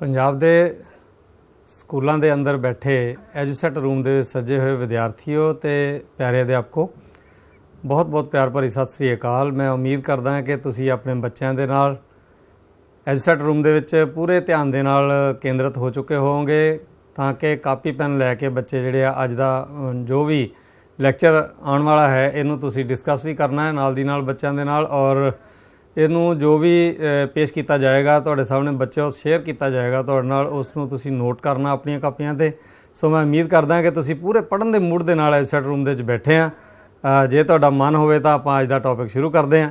ਪੰਜਾਬ ਦੇ ਸਕੂਲਾਂ ਦੇ ਅੰਦਰ ਬੈਠੇ ਐਜੂਸੈਟ ਰੂਮ ਦੇ ਸਜੇ ਹੋਏ ਵਿਦਿਆਰਥੀਓ ਤੇ ਪਿਆਰੇ ਅਧਿਆਪਕੋ ਬਹੁਤ-ਬਹੁਤ ਪਿਆਰ ਭਰੀ ਸਤਿ ਸ੍ਰੀ ਅਕਾਲ ਮੈਂ ਉਮੀਦ ਕਰਦਾ ਹਾਂ ਕਿ ਤੁਸੀਂ ਆਪਣੇ ਬੱਚਿਆਂ ਦੇ ਨਾਲ ਐਜੂਸੈਟ ਰੂਮ ਦੇ ਵਿੱਚ ਪੂਰੇ ਧਿਆਨ ਦੇ ਨਾਲ ਕੇਂਦਰਿਤ ਹੋ ਚੁੱਕੇ ਹੋਵੋਗੇ ਤਾਂ ਕਿ ਕਾਪੀ ਪੈਨ ਲੈ ਕੇ ਬੱਚੇ ਜਿਹੜੇ ਆ ਅੱਜ ਦਾ ਜੋ ਵੀ ਲੈਕਚਰ ਆਉਣ ਵਾਲਾ ਹੈ ਇਹਨੂੰ ਤੁਸੀਂ ਡਿਸਕਸ ਵੀ ਕਰਨਾ ਹੈ ਨਾਲ ਦੀ ਨਾਲ ਬੱਚਿਆਂ ਦੇ ਨਾਲ ਔਰ ਇਹਨੂੰ ਜੋ ਵੀ ਪੇਸ਼ ਕੀਤਾ ਜਾਏਗਾ ਤੁਹਾਡੇ ਸਾਹਮਣੇ ਬੱਚਿਓ ਸ਼ੇਅਰ ਕੀਤਾ ਜਾਏਗਾ ਤੁਹਾਡੇ ਨਾਲ ਉਸ ਨੂੰ ਤੁਸੀਂ ਨੋਟ ਕਰਨਾ ਆਪਣੀਆਂ ਕਾਪੀਆਂ ਤੇ ਸੋ ਮੈਂ ਉਮੀਦ ਕਰਦਾ ਹਾਂ ਕਿ ਤੁਸੀਂ ਪੂਰੇ ਪੜਨ ਦੇ ਮੂਡ ਦੇ ਨਾਲ ਇਸ ਸੈਟ ਰੂਮ ਦੇ ਵਿੱਚ ਬੈਠੇ ਆ ਜੇ ਤੁਹਾਡਾ ਮਨ ਹੋਵੇ ਤਾਂ ਆਪਾਂ ਅੱਜ ਦਾ ਟੌਪਿਕ ਸ਼ੁਰੂ ਕਰਦੇ ਆ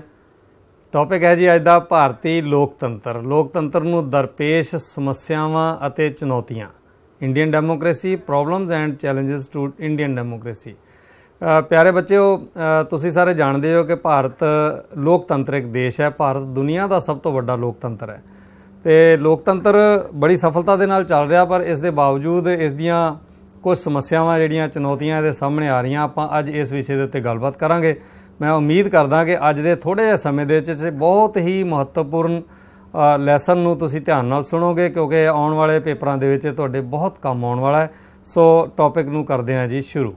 ਟੌਪਿਕ ਹੈ ਜੀ ਅੱਜ ਦਾ ਭਾਰਤੀ ਲੋਕਤੰਤਰ ਲੋਕਤੰਤਰ ਨੂੰ ਦਰਪੇਸ਼ ਸਮੱਸਿਆਵਾਂ ਅਤੇ ਚੁਣੌਤੀਆਂ Indian democracy problems and challenges to Indian democracy ਪਿਆਰੇ ਬੱਚਿਓ ਤੁਸੀਂ ਸਾਰੇ ਜਾਣਦੇ ਹੋ ਕਿ ਭਾਰਤ ਲੋਕਤੰਤਰਿਕ ਦੇਸ਼ ਹੈ ਭਾਰਤ ਦੁਨੀਆ ਦਾ ਸਭ ਤੋਂ ਵੱਡਾ ਲੋਕਤੰਤਰ ਹੈ ਤੇ ਲੋਕਤੰਤਰ ਬੜੀ ਸਫਲਤਾ ਦੇ ਨਾਲ ਚੱਲ ਰਿਹਾ ਪਰ ਇਸ ਦੇ ਬਾਵਜੂਦ ਇਸ ਦੀਆਂ ਕੁਝ ਸਮੱਸਿਆਵਾਂ ਜਿਹੜੀਆਂ ਚੁਣੌਤੀਆਂ ਦੇ ਸਾਹਮਣੇ ਆ ਰਹੀਆਂ ਆਪਾਂ ਅੱਜ ਇਸ ਵਿਸ਼ੇ ਦੇ ਉੱਤੇ ਗੱਲਬਾਤ ਕਰਾਂਗੇ ਮੈਂ ਉਮੀਦ ਕਰਦਾ ਕਿ ਅੱਜ ਦੇ ਥੋੜੇ ਜਿਹੇ ਸਮੇਂ ਦੇ ਵਿੱਚ ਬਹੁਤ ਹੀ ਮਹੱਤਵਪੂਰਨ ਲੈਸਨ ਨੂੰ ਤੁਸੀਂ ਧਿਆਨ ਨਾਲ ਸੁਣੋਗੇ ਕਿਉਂਕਿ ਆਉਣ ਵਾਲੇ ਪੇਪਰਾਂ ਦੇ ਵਿੱਚ ਤੁਹਾਡੇ ਬਹੁਤ ਕੰਮ ਆਉਣ ਵਾਲਾ ਹੈ ਸੋ ਟੌਪਿਕ ਨੂੰ ਕਰਦੇ ਹਾਂ ਜੀ ਸ਼ੁਰੂ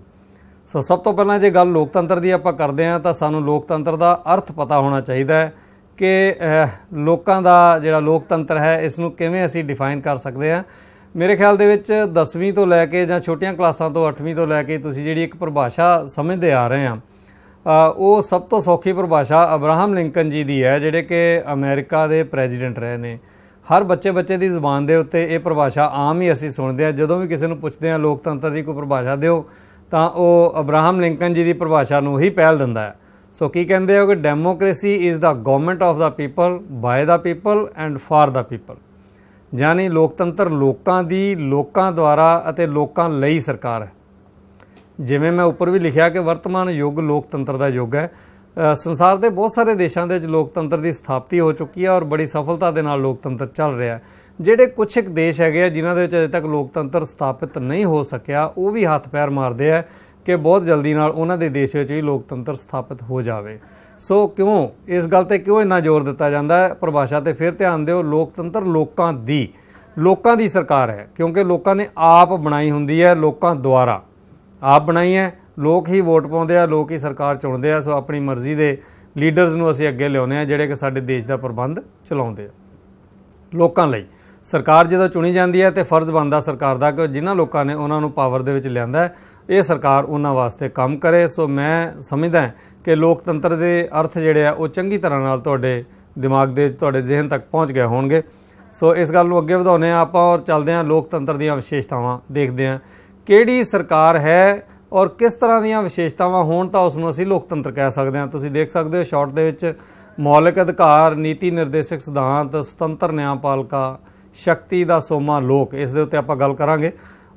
ਸੋ ਸਭ ਤੋਂ ਪਹਿਲਾਂ ਜੇ ਗੱਲ ਲੋਕਤੰਤਰ ਦੀ ਆਪਾਂ ਕਰਦੇ ਆ ਤਾਂ ਸਾਨੂੰ ਲੋਕਤੰਤਰ ਦਾ ਅਰਥ ਪਤਾ ਹੋਣਾ ਚਾਹੀਦਾ ਹੈ ਕਿ ਲੋਕਾਂ ਦਾ ਜਿਹੜਾ ਲੋਕਤੰਤਰ ਹੈ ਇਸ ਨੂੰ ਕਿਵੇਂ ਅਸੀਂ ਡਿਫਾਈਨ ਕਰ ਸਕਦੇ ਆ ਮੇਰੇ ਖਿਆਲ ਦੇ ਵਿੱਚ 10ਵੀਂ ਤੋਂ ਲੈ ਕੇ ਜਾਂ ਛੋਟੀਆਂ ਕਲਾਸਾਂ ਤੋਂ 8ਵੀਂ ਤੋਂ ਲੈ ਕੇ ਤੁਸੀਂ ਜਿਹੜੀ ਇੱਕ ਪਰਿਭਾਸ਼ਾ ਸਮਝਦੇ ਆ ਰਹੇ ਆ ਉਹ ਸਭ ਤੋਂ ਸੌਖੀ ਪਰਿਭਾਸ਼ਾ ਅਬਰਾਹਮ ਲਿੰਕਨ ਜੀ ਦੀ ਹੈ ਜਿਹੜੇ ਕਿ ਅਮਰੀਕਾ ਦੇ ਪ੍ਰੈਜ਼ੀਡੈਂਟ ਰਹੇ ਨੇ ਹਰ ਬੱਚੇ ਬੱਚੇ ਦੀ ਜ਼ੁਬਾਨ ਦੇ ਉੱਤੇ ਇਹ ਪਰਿਭਾਸ਼ਾ ਆਮ ਹੀ ਅਸੀਂ ਸੁਣਦੇ ਆ ਜਦੋਂ ਵੀ ਕਿਸੇ ਨੂੰ ਪੁੱਛਦੇ ਆ ਲੋਕਤੰਤਰ ਦੀ ਕੋਈ ਪਰਿਭਾਸ਼ਾ ਦਿਓ ਤਾਂ ਉਹ ਅਬਰਾਹਮ ਲਿੰਕਨ ਜੀ ਦੀ ਪਰਿਭਾਸ਼ਾ ਨੂੰ ਹੀ ਪਹਿਲ ਦਿੰਦਾ ਹੈ ਸੋ ਕੀ ਕਹਿੰਦੇ ਹੋ ਕਿ democracy is the government of the people by the people and for the people ਯਾਨੀ ਲੋਕਤੰਤਰ ਲੋਕਾਂ ਦੀ ਲੋਕਾਂ ਦੁਆਰਾ ਅਤੇ ਲੋਕਾਂ ਲਈ ਸਰਕਾਰ ਹੈ ਜਿਵੇਂ ਮੈਂ ਉੱਪਰ ਵੀ ਲਿਖਿਆ ਕਿ ਵਰਤਮਾਨ ਯੁੱਗ ਲੋਕਤੰਤਰ ਦਾ ਯੁੱਗ ਹੈ ਸੰਸਾਰ ਦੇ ਬਹੁਤ ਸਾਰੇ ਦੇਸ਼ਾਂ ਦੇ ਵਿੱਚ ਲੋਕਤੰਤਰ ਦੀ ਸਥਾਪਤੀ ਹੋ ਚੁੱਕੀ ਹੈ ਔਰ ਬੜੀ ਸਫਲਤਾ ਦੇ ਨਾਲ ਲੋਕਤੰਤਰ ਚੱਲ ਰਿਹਾ ਹੈ ਜਿਹੜੇ ਕੁਝ ਇੱਕ ਦੇਸ਼ ਹੈਗੇ ਆ ਜਿਨ੍ਹਾਂ ਦੇ ਵਿੱਚ ਅਜੇ ਤੱਕ ਲੋਕਤੰਤਰ ਸਥਾਪਿਤ ਨਹੀਂ ਹੋ ਸਕਿਆ ਉਹ ਵੀ ਹੱਥ ਪੈਰ ਮਾਰਦੇ ਆ ਕਿ ਬਹੁਤ ਜਲਦੀ ਨਾਲ ਉਹਨਾਂ ਦੇ ਦੇਸ਼ ਵਿੱਚ ਵੀ ਲੋਕਤੰਤਰ ਸਥਾਪਿਤ ਹੋ ਜਾਵੇ ਸੋ ਕਿਉਂ ਇਸ ਗੱਲ ਤੇ ਕਿਉਂ ਇੰਨਾ ਜ਼ੋਰ ਦਿੱਤਾ ਜਾਂਦਾ ਹੈ ਪਰਿਭਾਸ਼ਾ ਤੇ ਫਿਰ ਧਿਆਨ ਦਿਓ ਲੋਕਤੰਤਰ ਲੋਕਾਂ ਦੀ ਲੋਕਾਂ ਦੀ ਸਰਕਾਰ ਹੈ ਕਿਉਂਕਿ ਲੋਕਾਂ ਨੇ ਆਪ ਬਣਾਈ ਹੁੰਦੀ ਹੈ ਲੋਕਾਂ ਦੁਆਰਾ ਆਪ ਬਣਾਈ ਹੈ ਲੋਕ ਹੀ ਵੋਟ ਪਾਉਂਦੇ ਆ ਲੋਕ ਹੀ ਸਰਕਾਰ ਚੁਣਦੇ ਆ ਸੋ ਆਪਣੀ ਮਰਜ਼ੀ ਦੇ ਲੀਡਰਸ ਨੂੰ ਅਸੀਂ ਅੱਗੇ ਲਿਆਉਂਦੇ ਆ ਜਿਹੜੇ ਕਿ ਸਾਡੇ ਦੇਸ਼ ਦਾ ਪ੍ਰਬੰਧ ਚਲਾਉਂਦੇ ਆ ਲੋਕਾਂ ਲਈ ਸਰਕਾਰ ਜਦੋਂ ਚੁਣੀ ਜਾਂਦੀ ਹੈ ਤੇ ਫਰਜ਼ ਬਣਦਾ ਸਰਕਾਰ ਦਾ ਕਿ ਜਿਨ੍ਹਾਂ ਲੋਕਾਂ ਨੇ ਉਹਨਾਂ ਨੂੰ ਪਾਵਰ ਦੇ ਵਿੱਚ ਲਿਆਂਦਾ ਇਹ ਸਰਕਾਰ ਉਹਨਾਂ ਵਾਸਤੇ ਕੰਮ ਕਰੇ ਸੋ ਮੈਂ ਸਮਝਦਾ ਕਿ ਲੋਕਤੰਤਰ ਦੇ ਅਰਥ ਜਿਹੜੇ ਆ ਉਹ ਚੰਗੀ ਤਰ੍ਹਾਂ ਨਾਲ ਤੁਹਾਡੇ ਦਿਮਾਗ ਦੇ ਤੁਹਾਡੇ ਜ਼ਿਹਨ ਤੱਕ ਪਹੁੰਚ ਗਏ ਹੋਣਗੇ ਸੋ ਇਸ ਗੱਲ ਨੂੰ ਅੱਗੇ ਵਧਾਉਨੇ ਆ ਆਪਾਂ ਔਰ ਚੱਲਦੇ ਆ ਲੋਕਤੰਤਰ ਦੀਆਂ ਵਿਸ਼ੇਸ਼ਤਾਵਾਂ ਦੇਖਦੇ ਆ ਕਿਹੜੀ ਸਰਕਾਰ ਹੈ ਔਰ ਕਿਸ ਤਰ੍ਹਾਂ ਦੀਆਂ ਵਿਸ਼ੇਸ਼ਤਾਵਾਂ ਹੋਣ ਤਾਂ ਉਸ ਨੂੰ ਅਸੀਂ ਲੋਕਤੰਤਰ ਕਹਿ ਸਕਦੇ ਆ ਤੁਸੀਂ ਦੇਖ ਸਕਦੇ ਹੋ ਸ਼ਾਰਟ ਦੇ ਵਿੱਚ ਮੌਲਿਕ ਅਧਿਕਾਰ ਨੀਤੀ ਨਿਰਦੇਸ਼ਕ ਸਿਧਾਂਤ ਸੁਤੰਤਰ ਨਿਆਂਪਾਲਿਕਾ ਸ਼ਕਤੀ ਦਾ ਸੋਮਾ ਲੋਕ ਇਸ ਦੇ ਉੱਤੇ ਆਪਾਂ ਗੱਲ ਕਰਾਂਗੇ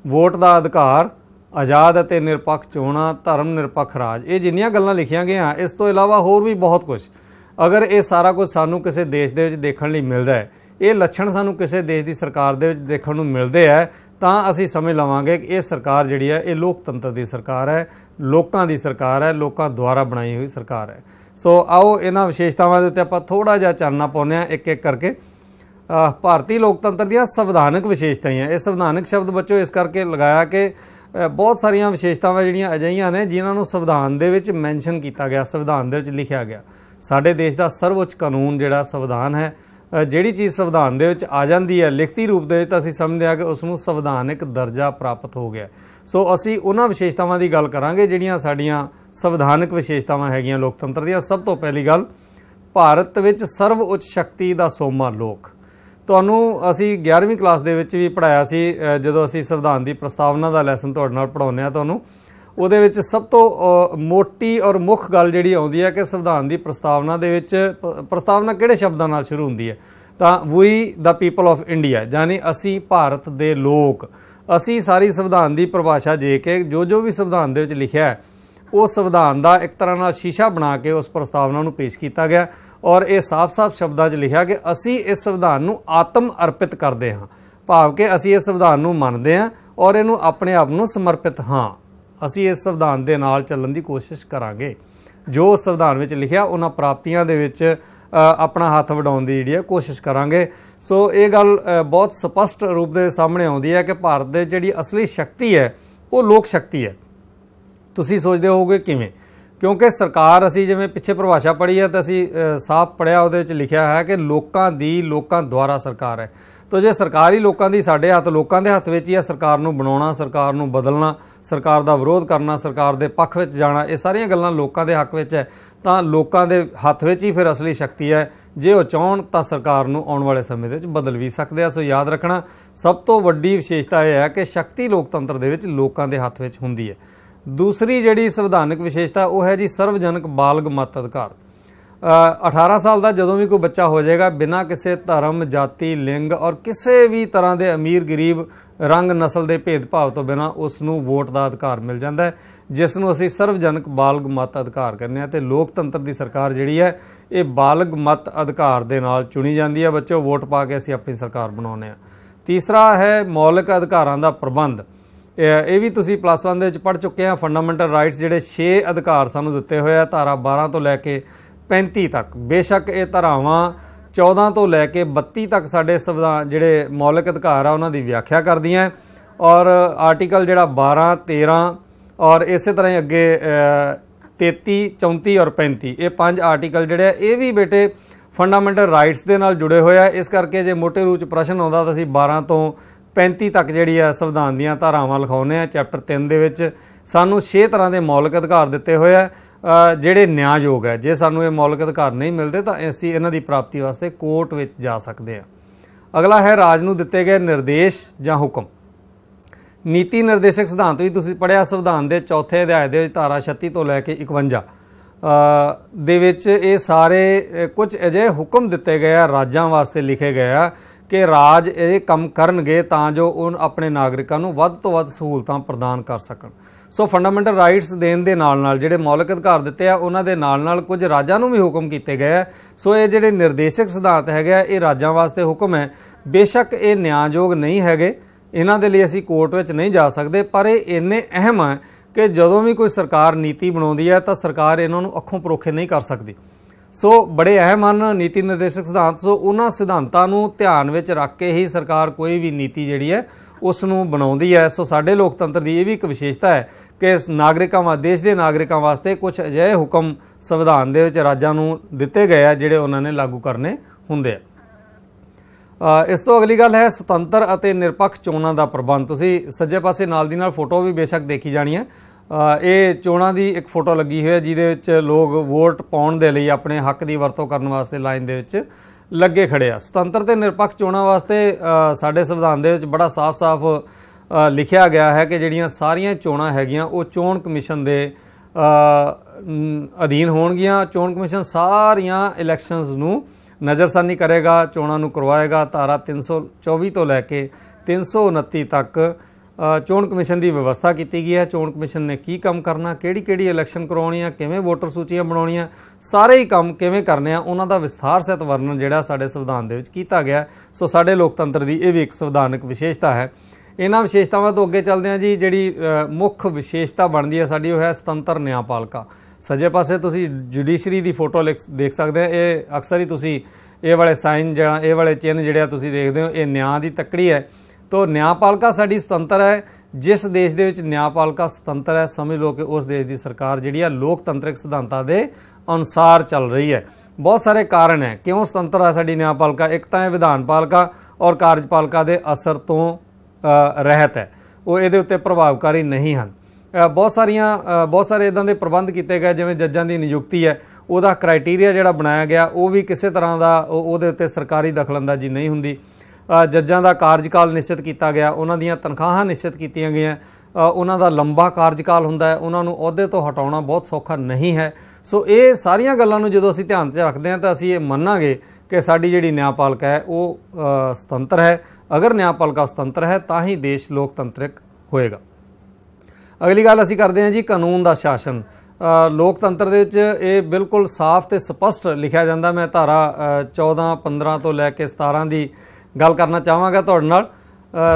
ਵੋਟ ਦਾ ਅਧਿਕਾਰ ਆਜ਼ਾਦ ਅਤੇ ਨਿਰਪੱਖ ਚੋਣਾਂ ਧਰਮ ਨਿਰਪੱਖ ਰਾਜ ਇਹ ਜਿੰਨੀਆਂ ਗੱਲਾਂ ਲਿਖੀਆਂ ਗਈਆਂ ਇਸ ਤੋਂ ਇਲਾਵਾ ਹੋਰ ਵੀ ਬਹੁਤ ਕੁਝ ਅਗਰ ਇਹ ਸਾਰਾ ਕੁਝ ਸਾਨੂੰ ਕਿਸੇ ਦੇਸ਼ ਦੇ ਵਿੱਚ ਦੇਖਣ ਲਈ ਮਿਲਦਾ ਹੈ ਇਹ ਲੱਛਣ ਸਾਨੂੰ ਕਿਸੇ ਦੇਸ਼ ਦੀ ਸਰਕਾਰ ਦੇ ਵਿੱਚ ਦੇਖਣ ਨੂੰ ਮਿਲਦੇ ਆ ਤਾਂ ਅਸੀਂ ਸਮਝ ਲਵਾਂਗੇ ਕਿ ਇਹ ਸਰਕਾਰ ਜਿਹੜੀ ਹੈ ਇਹ ਲੋਕਤੰਤਰ ਦੀ ਸਰਕਾਰ ਹੈ ਲੋਕਾਂ ਦੀ ਸਰਕਾਰ ਹੈ ਲੋਕਾਂ ਦੁਆਰਾ ਬਣਾਈ ਹੋਈ ਸਰਕਾਰ ਹੈ ਸੋ ਆਓ ਇਹਨਾਂ ਵਿਸ਼ੇਸ਼ਤਾਵਾਂ ਦੇ ਉੱਤੇ ਆਪਾਂ ਥੋੜਾ ਜਿਹਾ ਚਾਨਣਾ ਪਾਉਂਦੇ ਆ ਇੱਕ ਇੱਕ ਕਰਕੇ ਭਾਰਤੀ ਲੋਕਤੰਤਰ ਦੀਆਂ ਸੰਵਿਧਾਨਕ ਵਿਸ਼ੇਸ਼ਤਾਵਾਂ ਇਹ ਸੰਵਿਧਾਨਕ ਸ਼ਬਦ ਬੱਚੋ ਇਸ ਕਰਕੇ ਲਗਾਇਆ ਕਿ ਬਹੁਤ ਸਾਰੀਆਂ ਵਿਸ਼ੇਸ਼ਤਾਵਾਂ ਜਿਹੜੀਆਂ ਅਜਈਆਂ ਨੇ ਜਿਨ੍ਹਾਂ ਨੂੰ ਸੰਵਿਧਾਨ ਦੇ ਵਿੱਚ ਮੈਂਸ਼ਨ ਕੀਤਾ ਗਿਆ ਸੰਵਿਧਾਨ ਦੇ ਵਿੱਚ ਲਿਖਿਆ ਗਿਆ ਸਾਡੇ ਦੇਸ਼ ਦਾ ਸਰਵਉੱਚ ਕਾਨੂੰਨ ਜਿਹੜਾ ਸੰਵਿਧਾਨ ਹੈ ਜਿਹੜੀ ਚੀਜ਼ ਸੰਵਿਧਾਨ ਦੇ ਵਿੱਚ ਆ ਜਾਂਦੀ ਹੈ ਲਿਖਤੀ ਰੂਪ ਦੇ ਵਿੱਚ ਤਾਂ ਅਸੀਂ ਸਮਝਦੇ ਹਾਂ ਕਿ ਉਸ ਨੂੰ ਸੰਵਿਧਾਨਿਕ ਦਰਜਾ ਪ੍ਰਾਪਤ ਹੋ ਗਿਆ ਸੋ ਅਸੀਂ ਉਹਨਾਂ ਵਿਸ਼ੇਸ਼ਤਾਵਾਂ ਦੀ ਗੱਲ ਕਰਾਂਗੇ ਜਿਹੜੀਆਂ ਸਾਡੀਆਂ ਸੰਵਿਧਾਨਕ ਵਿਸ਼ੇਸ਼ਤਾਵਾਂ ਹੈਗੀਆਂ ਲੋਕਤੰਤਰ ਦੀਆਂ ਸਭ ਤੋਂ ਪਹਿਲੀ ਗੱਲ ਭਾਰਤ ਵਿੱਚ ਸਰਵਉੱਚ ਸ਼ਕਤੀ ਦਾ ਸੋਮਾ ਲੋਕ ਤੁਹਾਨੂੰ ਅਸੀਂ 11ਵੀਂ ਕਲਾਸ ਦੇ ਵਿੱਚ ਵੀ ਪੜਾਇਆ ਸੀ ਜਦੋਂ ਅਸੀਂ ਸੰਵਿਧਾਨ ਦੀ ਪ੍ਰਸਤਾਵਨਾ ਦਾ ਲੈਸਨ ਤੁਹਾਡੇ ਨਾਲ ਪੜਾਉਂਦੇ ਆ ਤੁਹਾਨੂੰ ਉਹਦੇ ਵਿੱਚ ਸਭ ਤੋਂ ਮੋਟੀ ਔਰ ਮੁੱਖ ਗੱਲ ਜਿਹੜੀ ਆਉਂਦੀ ਹੈ ਕਿ ਸੰਵਿਧਾਨ ਦੀ ਪ੍ਰਸਤਾਵਨਾ ਦੇ ਵਿੱਚ ਪ੍ਰਸਤਾਵਨਾ ਕਿਹੜੇ ਸ਼ਬਦਾਂ ਨਾਲ ਸ਼ੁਰੂ ਹੁੰਦੀ ਹੈ ਤਾਂ we the people of India ਯਾਨੀ ਅਸੀਂ ਭਾਰਤ ਦੇ ਲੋਕ ਅਸੀਂ ਸਾਰੀ ਸੰਵਿਧਾਨ ਦੀ ਪਰਿਭਾਸ਼ਾ ਜੇ ਕੇ ਜੋ ਜੋ ਵੀ ਸੰਵਿਧਾਨ ਦੇ ਵਿੱਚ ਲਿਖਿਆ ਹੈ ਉਹ ਸੰਵਿਧਾਨ ਦਾ ਇੱਕ ਤਰ੍ਹਾਂ ਨਾਲ ਸ਼ੀਸ਼ਾ ਬਣਾ ਕੇ ਉਸ ਪ੍ਰਸਤਾਵਨਾ ਨੂੰ ਪੇਸ਼ ਕੀਤਾ ਗਿਆ ਔਰ ਇਹ ਸਾਫ਼-ਸਾਫ਼ ਸ਼ਬਦਾਂ 'ਚ ਲਿਖਿਆ ਕਿ ਅਸੀਂ ਇਸ ਸੰਵਿਧਾਨ ਨੂੰ ਆਤਮ ਅਰਪਿਤ ਕਰਦੇ ਹਾਂ ਭਾਵ ਕਿ ਅਸੀਂ ਇਸ ਸੰਵਿਧਾਨ ਨੂੰ ਮੰਨਦੇ ਹਾਂ ਔਰ ਇਹਨੂੰ ਆਪਣੇ ਆਪ ਨੂੰ ਸਮਰਪਿਤ ਹਾਂ ਅਸੀਂ ਇਸ ਸੰਵਿਧਾਨ ਦੇ ਨਾਲ ਚੱਲਣ ਦੀ ਕੋਸ਼ਿਸ਼ ਕਰਾਂਗੇ ਜੋ ਸੰਵਿਧਾਨ ਵਿੱਚ ਲਿਖਿਆ ਉਹਨਾਂ ਪ੍ਰਾਪਤੀਆਂ ਦੇ ਵਿੱਚ ਆਪਣਾ ਹੱਥ ਵਡਾਉਣ ਦੀ ਜਿਹੜੀ ਹੈ ਕੋਸ਼ਿਸ਼ ਕਰਾਂਗੇ ਸੋ ਇਹ ਗੱਲ ਬਹੁਤ ਸਪਸ਼ਟ ਰੂਪ ਦੇ ਸਾਹਮਣੇ ਆਉਂਦੀ ਹੈ ਕਿ ਭਾਰਤ ਦੇ ਜਿਹੜੀ ਅਸਲੀ ਸ਼ਕਤੀ ਹੈ ਉਹ ਲੋਕ ਸ਼ਕਤੀ ਹੈ ਤੁਸੀਂ ਸੋਚਦੇ ਹੋਵੋਗੇ ਕਿਵੇਂ ਕਿਉਂਕਿ ਸਰਕਾਰ ਅਸੀਂ ਜਿਵੇਂ ਪਿੱਛੇ ਪਰਿਭਾਸ਼ਾ ਪੜ੍ਹੀ ਹੈ ਤਾਂ ਅਸੀਂ ਸਾਫ਼ ਪੜਿਆ ਉਹਦੇ ਵਿੱਚ ਲਿਖਿਆ ਹੈ ਕਿ ਲੋਕਾਂ ਦੀ ਲੋਕਾਂ ਦੁਆਰਾ ਸਰਕਾਰ ਹੈ ਤੋ ਜੇ ਸਰਕਾਰੀ ਲੋਕਾਂ ਦੀ ਸਾਡੇ ਹੱਥ ਲੋਕਾਂ ਦੇ ਹੱਥ ਵਿੱਚ ਹੀ ਹੈ ਸਰਕਾਰ ਨੂੰ ਬਣਾਉਣਾ ਸਰਕਾਰ ਨੂੰ ਬਦਲਣਾ ਸਰਕਾਰ ਦਾ ਵਿਰੋਧ ਕਰਨਾ ਸਰਕਾਰ ਦੇ ਪੱਖ ਵਿੱਚ ਜਾਣਾ ਇਹ ਸਾਰੀਆਂ ਗੱਲਾਂ ਲੋਕਾਂ ਦੇ ਹੱਕ ਵਿੱਚ ਹੈ ਤਾਂ ਲੋਕਾਂ ਦੇ ਹੱਥ ਵਿੱਚ ਹੀ ਫਿਰ ਅਸਲੀ ਸ਼ਕਤੀ ਹੈ ਜੇ ਉਹ ਚਾਹਣ ਤਾਂ ਸਰਕਾਰ ਨੂੰ ਆਉਣ ਵਾਲੇ ਸਮੇਂ ਦੇ ਵਿੱਚ ਬਦਲ ਵੀ ਸਕਦੇ ਆ ਸੋ ਯਾਦ ਰੱਖਣਾ ਸਭ ਤੋਂ ਵੱਡੀ ਵਿਸ਼ੇਸ਼ਤਾ ਇਹ ਹੈ ਕਿ ਸ਼ਕਤੀ ਲੋਕਤੰਤਰ ਦੇ ਵਿੱਚ ਲੋਕਾਂ ਦੇ ਹੱਥ ਵਿੱਚ ਹੁੰਦੀ ਹੈ ਦੂਸਰੀ ਜਿਹੜੀ ਸੰਵਿਧਾਨਕ ਵਿਸ਼ੇਸ਼ਤਾ ਉਹ ਹੈ ਜੀ ਸਰਵਜਨਕ ਬਾਲਗ ਮਤ ਅਧਿਕਾਰ 18 ਸਾਲ ਦਾ ਜਦੋਂ ਵੀ ਕੋਈ ਬੱਚਾ ਹੋ ਜਾਏਗਾ ਬਿਨਾਂ ਕਿਸੇ ਧਰਮ ਜਾਤੀ ਲਿੰਗ ਔਰ ਕਿਸੇ ਵੀ ਤਰ੍ਹਾਂ ਦੇ ਅਮੀਰ ਗਰੀਬ ਰੰਗ ਨਸਲ ਦੇ ਭੇਦਭਾਵ ਤੋਂ ਬਿਨਾਂ ਉਸ ਨੂੰ ਵੋਟ ਦਾ ਅਧਿਕਾਰ ਮਿਲ ਜਾਂਦਾ ਹੈ ਜਿਸ ਨੂੰ ਅਸੀਂ ਸਰਵਜਨਕ ਬਾਲਗ ਮਤ ਅਧਿਕਾਰ ਕਹਿੰਦੇ ਆ ਤੇ ਲੋਕਤੰਤਰ ਦੀ ਸਰਕਾਰ ਜਿਹੜੀ ਹੈ ਇਹ ਬਾਲਗ ਮਤ ਅਧਿਕਾਰ ਦੇ ਨਾਲ ਚੁਣੀ ਜਾਂਦੀ ਹੈ ਬੱਚੋ ਵੋਟ ਪਾ ਕੇ ਅਸੀਂ ਆਪਣੀ ਸਰਕਾਰ ਬਣਾਉਂਦੇ ਆ ਤੀਸਰਾ ਹੈ ਮੌਲਿਕ ਅਧਿਕਾਰਾਂ ਦਾ ਪ੍ਰਬੰਧ ਇਹ ਵੀ ਤੁਸੀਂ ਪਲੱਸ 1 ਦੇ ਵਿੱਚ ਪੜ ਚੁੱਕੇ ਆ ਫੰਡਾਮੈਂਟਲ ਰਾਈਟਸ ਜਿਹੜੇ 6 ਅਧਿਕਾਰ ਸਾਨੂੰ ਦਿੱਤੇ ਹੋਏ ਆ ਧਾਰਾ 12 ਤੋਂ ਲੈ ਕੇ 35 ਤੱਕ ਬੇਸ਼ੱਕ ਇਹ ਧਾਰਾਵਾਂ 14 ਤੋਂ ਲੈ ਕੇ 32 ਤੱਕ ਸਾਡੇ ਸੰਵਿਧਾਨ ਜਿਹੜੇ ਮੌਲਿਕ ਅਧਿਕਾਰ ਆ ਉਹਨਾਂ ਦੀ ਵਿਆਖਿਆ ਕਰਦੀਆਂ ਔਰ ਆਰਟੀਕਲ ਜਿਹੜਾ 12 13 ਔਰ ਇਸੇ ਤਰ੍ਹਾਂ ਹੀ ਅੱਗੇ 33 34 ਔਰ 35 ਇਹ ਪੰਜ ਆਰਟੀਕਲ ਜਿਹੜੇ ਆ ਇਹ ਵੀ ਬੇਟੇ ਫੰਡਾਮੈਂਟਲ ਰਾਈਟਸ ਦੇ ਨਾਲ ਜੁੜੇ ਹੋਏ ਆ ਇਸ ਕਰਕੇ ਜੇ ਮੋਟੇ ਰੂਪ ਚ ਪ੍ਰਸ਼ਨ ਆਉਂਦਾ ਤਾਂ ਅਸੀਂ 12 ਤੋਂ 35 ਤੱਕ ਜਿਹੜੀ ਆ ਸੰਵਿਧਾਨ ਦੀਆਂ ਧਾਰਾਵਾਂ ਲਿਖਾਉਨੇ ਆ ਚੈਪਟਰ 3 ਦੇ ਵਿੱਚ ਸਾਨੂੰ 6 ਤਰ੍ਹਾਂ ਦੇ ਮੌਲਿਕ ਅਧਿਕਾਰ ਦਿੱਤੇ ਹੋਏ ਆ ਜਿਹੜੇ ਨਿਆਂਯੋਗ ਹੈ ਜੇ ਸਾਨੂੰ ਇਹ ਮੌਲਿਕ ਅਧਿਕਾਰ ਨਹੀਂ ਮਿਲਦੇ ਤਾਂ ਅਸੀਂ ਇਹਨਾਂ ਦੀ ਪ੍ਰਾਪਤੀ ਵਾਸਤੇ ਕੋਰਟ ਵਿੱਚ ਜਾ ਸਕਦੇ ਆ ਅਗਲਾ ਹੈ ਰਾਜ ਨੂੰ ਦਿੱਤੇ ਗਏ ਨਿਰਦੇਸ਼ ਜਾਂ ਹੁਕਮ ਨੀਤੀ ਨਿਰਦੇਸ਼ਕ ਸਿਧਾਂਤ ਵੀ ਤੁਸੀਂ ਪੜਿਆ ਸੰਵਿਧਾਨ ਦੇ ਚੌਥੇ ਅਧਿਆਇ ਦੇ ਵਿੱਚ ਧਾਰਾ 36 ਤੋਂ ਲੈ ਕੇ 51 ਦੇ ਵਿੱਚ ਇਹ ਸਾਰੇ ਕੁਝ ਅਜੇ ਹੁਕਮ ਦਿੱਤੇ ਗਏ ਆ ਰਾਜਾਂ ਵਾਸਤੇ ਲਿਖੇ ਗਏ ਆ ਕਿ ਰਾਜ ਇਹ ਕੰਮ ਕਰਨਗੇ ਤਾਂ ਜੋ ਉਹ ਆਪਣੇ ਨਾਗਰਿਕਾਂ ਨੂੰ ਵੱਧ ਤੋਂ ਵੱਧ ਸਹੂਲਤਾਂ ਪ੍ਰਦਾਨ ਕਰ ਸਕਣ ਸੋ ਫੰਡਾਮੈਂਟਲ ਰਾਈਟਸ ਦੇਣ ਦੇ ਨਾਲ ਨਾਲ ਜਿਹੜੇ ਮੌਲਿਕ ਅਧਿਕਾਰ ਦਿੱਤੇ ਆ ਉਹਨਾਂ ਦੇ ਨਾਲ ਨਾਲ ਕੁਝ ਰਾਜਾਂ ਨੂੰ ਵੀ ਹੁਕਮ ਕੀਤੇ ਗਏ ਸੋ ਇਹ ਜਿਹੜੇ ਨਿਰਦੇਸ਼ਕ ਸਿਧਾਂਤ ਹੈਗੇ ਇਹ ਰਾਜਾਂ ਵਾਸਤੇ ਹੁਕਮ ਹੈ ਬੇਸ਼ੱਕ ਇਹ ਨਿਆਂਯੋਗ ਨਹੀਂ ਹੈਗੇ ਇਹਨਾਂ ਦੇ ਲਈ ਅਸੀਂ ਕੋਰਟ ਵਿੱਚ ਨਹੀਂ ਜਾ ਸਕਦੇ ਪਰ ਇਹ ਇੰਨੇ ਅਹਿਮ ਹੈ ਕਿ ਜਦੋਂ ਵੀ ਕੋਈ ਸਰਕਾਰ ਨੀਤੀ ਬਣਾਉਂਦੀ ਹੈ ਤਾਂ ਸਰਕਾਰ ਇਹਨਾਂ ਨੂੰ ਅੱਖੋਂ ਪਰੋਖੇ ਨਹੀਂ ਕਰ ਸਕਦੀ ਸੋ ਬੜੇ ਅਹਿਮ ਹਨ ਨੀਤੀ ਨਿਰਦੇਸ਼ਕ ਸਿਧਾਂਤ ਸੋ ਉਹਨਾਂ ਸਿਧਾਂਤਾਂ ਨੂੰ ਧਿਆਨ ਵਿੱਚ ਰੱਖ ਕੇ ਹੀ ਸਰਕਾਰ ਕੋਈ ਵੀ ਨੀਤੀ ਜਿਹੜੀ ਹੈ ਉਸ ਨੂੰ ਬਣਾਉਂਦੀ ਹੈ ਸੋ ਸਾਡੇ ਲੋਕਤੰਤਰ ਦੀ ਇਹ ਵੀ ਇੱਕ ਵਿਸ਼ੇਸ਼ਤਾ ਹੈ ਕਿ ਨਾਗਰਿਕਾਂ ਵਾ ਦੇਸ਼ ਦੇ ਨਾਗਰਿਕਾਂ ਵਾਸਤੇ ਕੁਝ ਅਜਿਹੇ ਹੁਕਮ ਸੰਵਿਧਾਨ ਦੇ ਵਿੱਚ ਰਾਜਾਂ ਨੂੰ ਦਿੱਤੇ ਗਏ ਆ ਜਿਹੜੇ ਉਹਨਾਂ ਨੇ ਲਾਗੂ ਕਰਨੇ ਹੁੰਦੇ ਆ ਇਸ ਤੋਂ ਅਗਲੀ ਗੱਲ ਹੈ ਸੁਤੰਤਰ ਅਤੇ ਨਿਰਪੱਖ ਚੋਣਾਂ ਦਾ ਪ੍ਰਬੰਧ ਤੁਸੀਂ ਸੱਜੇ ਪਾਸੇ ਨਾਲ ਦੀ ਨਾਲ ਫੋਟੋ ਵੀ ਬੇਸ਼ੱਕ ਦੇਖੀ ਜਾਣੀ ਹੈ ਇਹ ਚੋਣਾਂ ਦੀ ਇੱਕ ਫੋਟੋ ਲੱਗੀ ਹੋਈ ਹੈ ਜਿਹਦੇ ਵਿੱਚ ਲੋਕ ਵੋਟ ਪਾਉਣ ਦੇ ਲਈ ਆਪਣੇ ਹੱਕ ਦੀ ਵਰਤੋਂ ਕਰਨ ਵਾਸਤੇ ਲਾਈਨ ਦੇ ਵਿੱਚ ਲੱਗੇ ਖੜੇ ਆ ਸੁਤੰਤਰ ਤੇ ਨਿਰਪੱਖ ਚੋਣਾਂ ਵਾਸਤੇ ਸਾਡੇ ਸੰਵਿਧਾਨ ਦੇ ਵਿੱਚ ਬੜਾ ਸਾਫ਼-ਸਾਫ਼ ਲਿਖਿਆ ਗਿਆ ਹੈ ਕਿ ਜਿਹੜੀਆਂ ਸਾਰੀਆਂ ਚੋਣਾਂ ਹੈਗੀਆਂ ਉਹ ਚੋਣ ਕਮਿਸ਼ਨ ਦੇ ਅਧੀਨ ਹੋਣਗੀਆਂ ਚੋਣ ਕਮਿਸ਼ਨ ਸਾਰੀਆਂ ਇਲੈਕਸ਼ਨਸ ਨੂੰ ਨਜ਼ਰਸਾਨੀ ਕਰੇਗਾ ਚੋਣਾਂ ਨੂੰ ਕਰਵਾਏਗਾ ਧਾਰਾ 324 ਤੋਂ ਲੈ ਕੇ 329 ਤੱਕ ਚੋਣ ਕਮਿਸ਼ਨ ਦੀ ਵਿਵਸਥਾ ਕੀਤੀ ਗਈ ਹੈ ਚੋਣ ਕਮਿਸ਼ਨ ਨੇ ਕੀ ਕੰਮ ਕਰਨਾ ਕਿਹੜੀ ਕਿਹੜੀ ਇਲੈਕਸ਼ਨ ਕਰਾਉਣੀ ਆ ਕਿਵੇਂ ਵੋਟਰ ਸੂਚੀਆਂ ਬਣਾਉਣੀਆਂ ਸਾਰੇ ਹੀ ਕੰਮ ਕਿਵੇਂ ਕਰਨੇ ਆ ਉਹਨਾਂ ਦਾ ਵਿਸਥਾਰ ਸਹਿਤ ਵਰਣਨ ਜਿਹੜਾ ਸਾਡੇ ਸੰਵਿਧਾਨ ਦੇ ਵਿੱਚ ਕੀਤਾ ਗਿਆ ਸੋ ਸਾਡੇ ਲੋਕਤੰਤਰ ਦੀ ਇਹ ਵੀ ਇੱਕ ਸੰਵਿਧਾਨਕ ਵਿਸ਼ੇਸ਼ਤਾ ਹੈ ਇਹਨਾਂ ਵਿਸ਼ੇਸ਼ਤਾਵਾਂ ਤੋਂ ਅੱਗੇ ਚੱਲਦੇ ਆ ਜੀ ਜਿਹੜੀ ਮੁੱਖ ਵਿਸ਼ੇਸ਼ਤਾ ਬਣਦੀ ਹੈ ਸਾਡੀ ਉਹ ਹੈ ਸੁਤੰਤਰ ਨਿਆਂਪਾਲਿਕਾ ਸੱਜੇ ਪਾਸੇ ਤੁਸੀਂ ਜੁਡੀਸ਼ਰੀ ਦੀ ਫੋਟੋ ਦੇਖ ਸਕਦੇ ਆ ਇਹ ਅਕਸਰ ਹੀ ਤੁਸੀਂ ਇਹ ਵਾਲੇ ਸਾਈਨ ਜਿਹੜਾ ਇਹ ਵਾਲੇ ਚਿੰਨ ਜਿਹੜਾ ਤੁਸੀਂ ਦੇਖਦੇ ਹੋ ਇਹ ਨਿਆਂ ਦੀ ਤੱਕੜੀ ਹੈ ਤੋਂ ਨਿਆਂਪਾਲਿਕਾ ਸਾਡੀ ਸੁਤੰਤਰ ਹੈ ਜਿਸ ਦੇਸ਼ ਦੇ ਵਿੱਚ ਨਿਆਂਪਾਲਿਕਾ ਸੁਤੰਤਰ ਹੈ ਸਮਝ ਲਓ ਕਿ ਉਸ ਦੇਸ਼ ਦੀ ਸਰਕਾਰ ਜਿਹੜੀ ਆ ਲੋਕਤੰਤਰਿਕ ਸਿਧਾਂਤਾਂ ਦੇ ਅਨੁਸਾਰ ਚੱਲ ਰਹੀ ਹੈ ਬਹੁਤ ਸਾਰੇ ਕਾਰਨ ਹੈ ਕਿਉਂ ਸੁਤੰਤਰ ਹੈ ਸਾਡੀ ਨਿਆਂਪਾਲਿਕਾ ਇੱਕ ਤਾਂ ਹੈ ਵਿਧਾਨ ਪਾਲਿਕਾ ਔਰ ਕਾਰਜਪਾਲਿਕਾ ਦੇ ਅਸਰ ਤੋਂ ਰਹਿਤ ਹੈ ਉਹ ਇਹਦੇ ਉੱਤੇ ਪ੍ਰਭਾਵਕਾਰੀ ਨਹੀਂ ਹਨ ਬਹੁਤ ਸਾਰੀਆਂ ਬਹੁਤ ਸਾਰੇ ਇਦਾਂ ਦੇ ਪ੍ਰਬੰਧ ਕੀਤੇ ਗਏ ਜਿਵੇਂ ਜੱਜਾਂ ਦੀ ਨਿਯੁਕਤੀ ਹੈ ਉਹਦਾ ਕ੍ਰਾਈਟੇਰੀਆ ਜਿਹੜਾ ਬਣਾਇਆ ਗਿਆ ਉਹ ਵੀ ਕਿਸੇ ਤਰ੍ਹਾਂ ਦਾ ਉਹਦੇ ਉੱਤੇ ਸਰਕਾਰੀ ਦਖਲਅੰਦਾਜ਼ੀ ਨਹੀਂ ਹੁੰਦੀ ਜੱਜਾਂ ਦਾ ਕਾਰਜਕਾਲ ਨਿਸ਼ਚਿਤ ਕੀਤਾ ਗਿਆ ਉਹਨਾਂ ਦੀਆਂ ਤਨਖਾਹਾਂ ਨਿਸ਼ਚਿਤ ਕੀਤੀਆਂ ਗਈਆਂ ਉਹਨਾਂ ਦਾ ਲੰਬਾ ਕਾਰਜਕਾਲ ਹੁੰਦਾ ਹੈ ਉਹਨਾਂ ਨੂੰ ਅਹੁਦੇ ਤੋਂ ਹਟਾਉਣਾ ਬਹੁਤ ਸੌਖਾ ਨਹੀਂ ਹੈ ਸੋ ਇਹ ਸਾਰੀਆਂ ਗੱਲਾਂ ਨੂੰ ਜਦੋਂ ਅਸੀਂ ਧਿਆਨ 'ਚ ਰੱਖਦੇ ਹਾਂ ਤਾਂ ਅਸੀਂ ਇਹ ਮੰਨਾਂਗੇ ਕਿ ਸਾਡੀ ਜਿਹੜੀ ਨਿਆਂਪਾਲਿਕਾ ਹੈ ਉਹ ਸੁਤੰਤਰ ਹੈ ਅਗਰ ਨਿਆਂਪਾਲਿਕਾ ਸੁਤੰਤਰ ਹੈ ਤਾਂ ਹੀ ਦੇਸ਼ ਲੋਕਤੰਤਰਿਕ ਹੋਏਗਾ ਅਗਲੀ ਗੱਲ ਅਸੀਂ ਕਰਦੇ ਹਾਂ ਜੀ ਕਾਨੂੰਨ ਦਾ ਸ਼ਾਸਨ ਲੋਕਤੰਤਰ ਦੇ ਵਿੱਚ ਇਹ ਬਿਲਕੁਲ ਸਾਫ਼ ਤੇ ਸਪਸ਼ਟ ਲਿਖਿਆ ਜਾਂਦਾ ਮੈਂ ਧਾਰਾ 14 15 ਤੋਂ ਲੈ ਕੇ 17 ਦੀ ਗੱਲ ਕਰਨਾ ਚਾਹਾਂਗਾ ਤੁਹਾਡੇ ਨਾਲ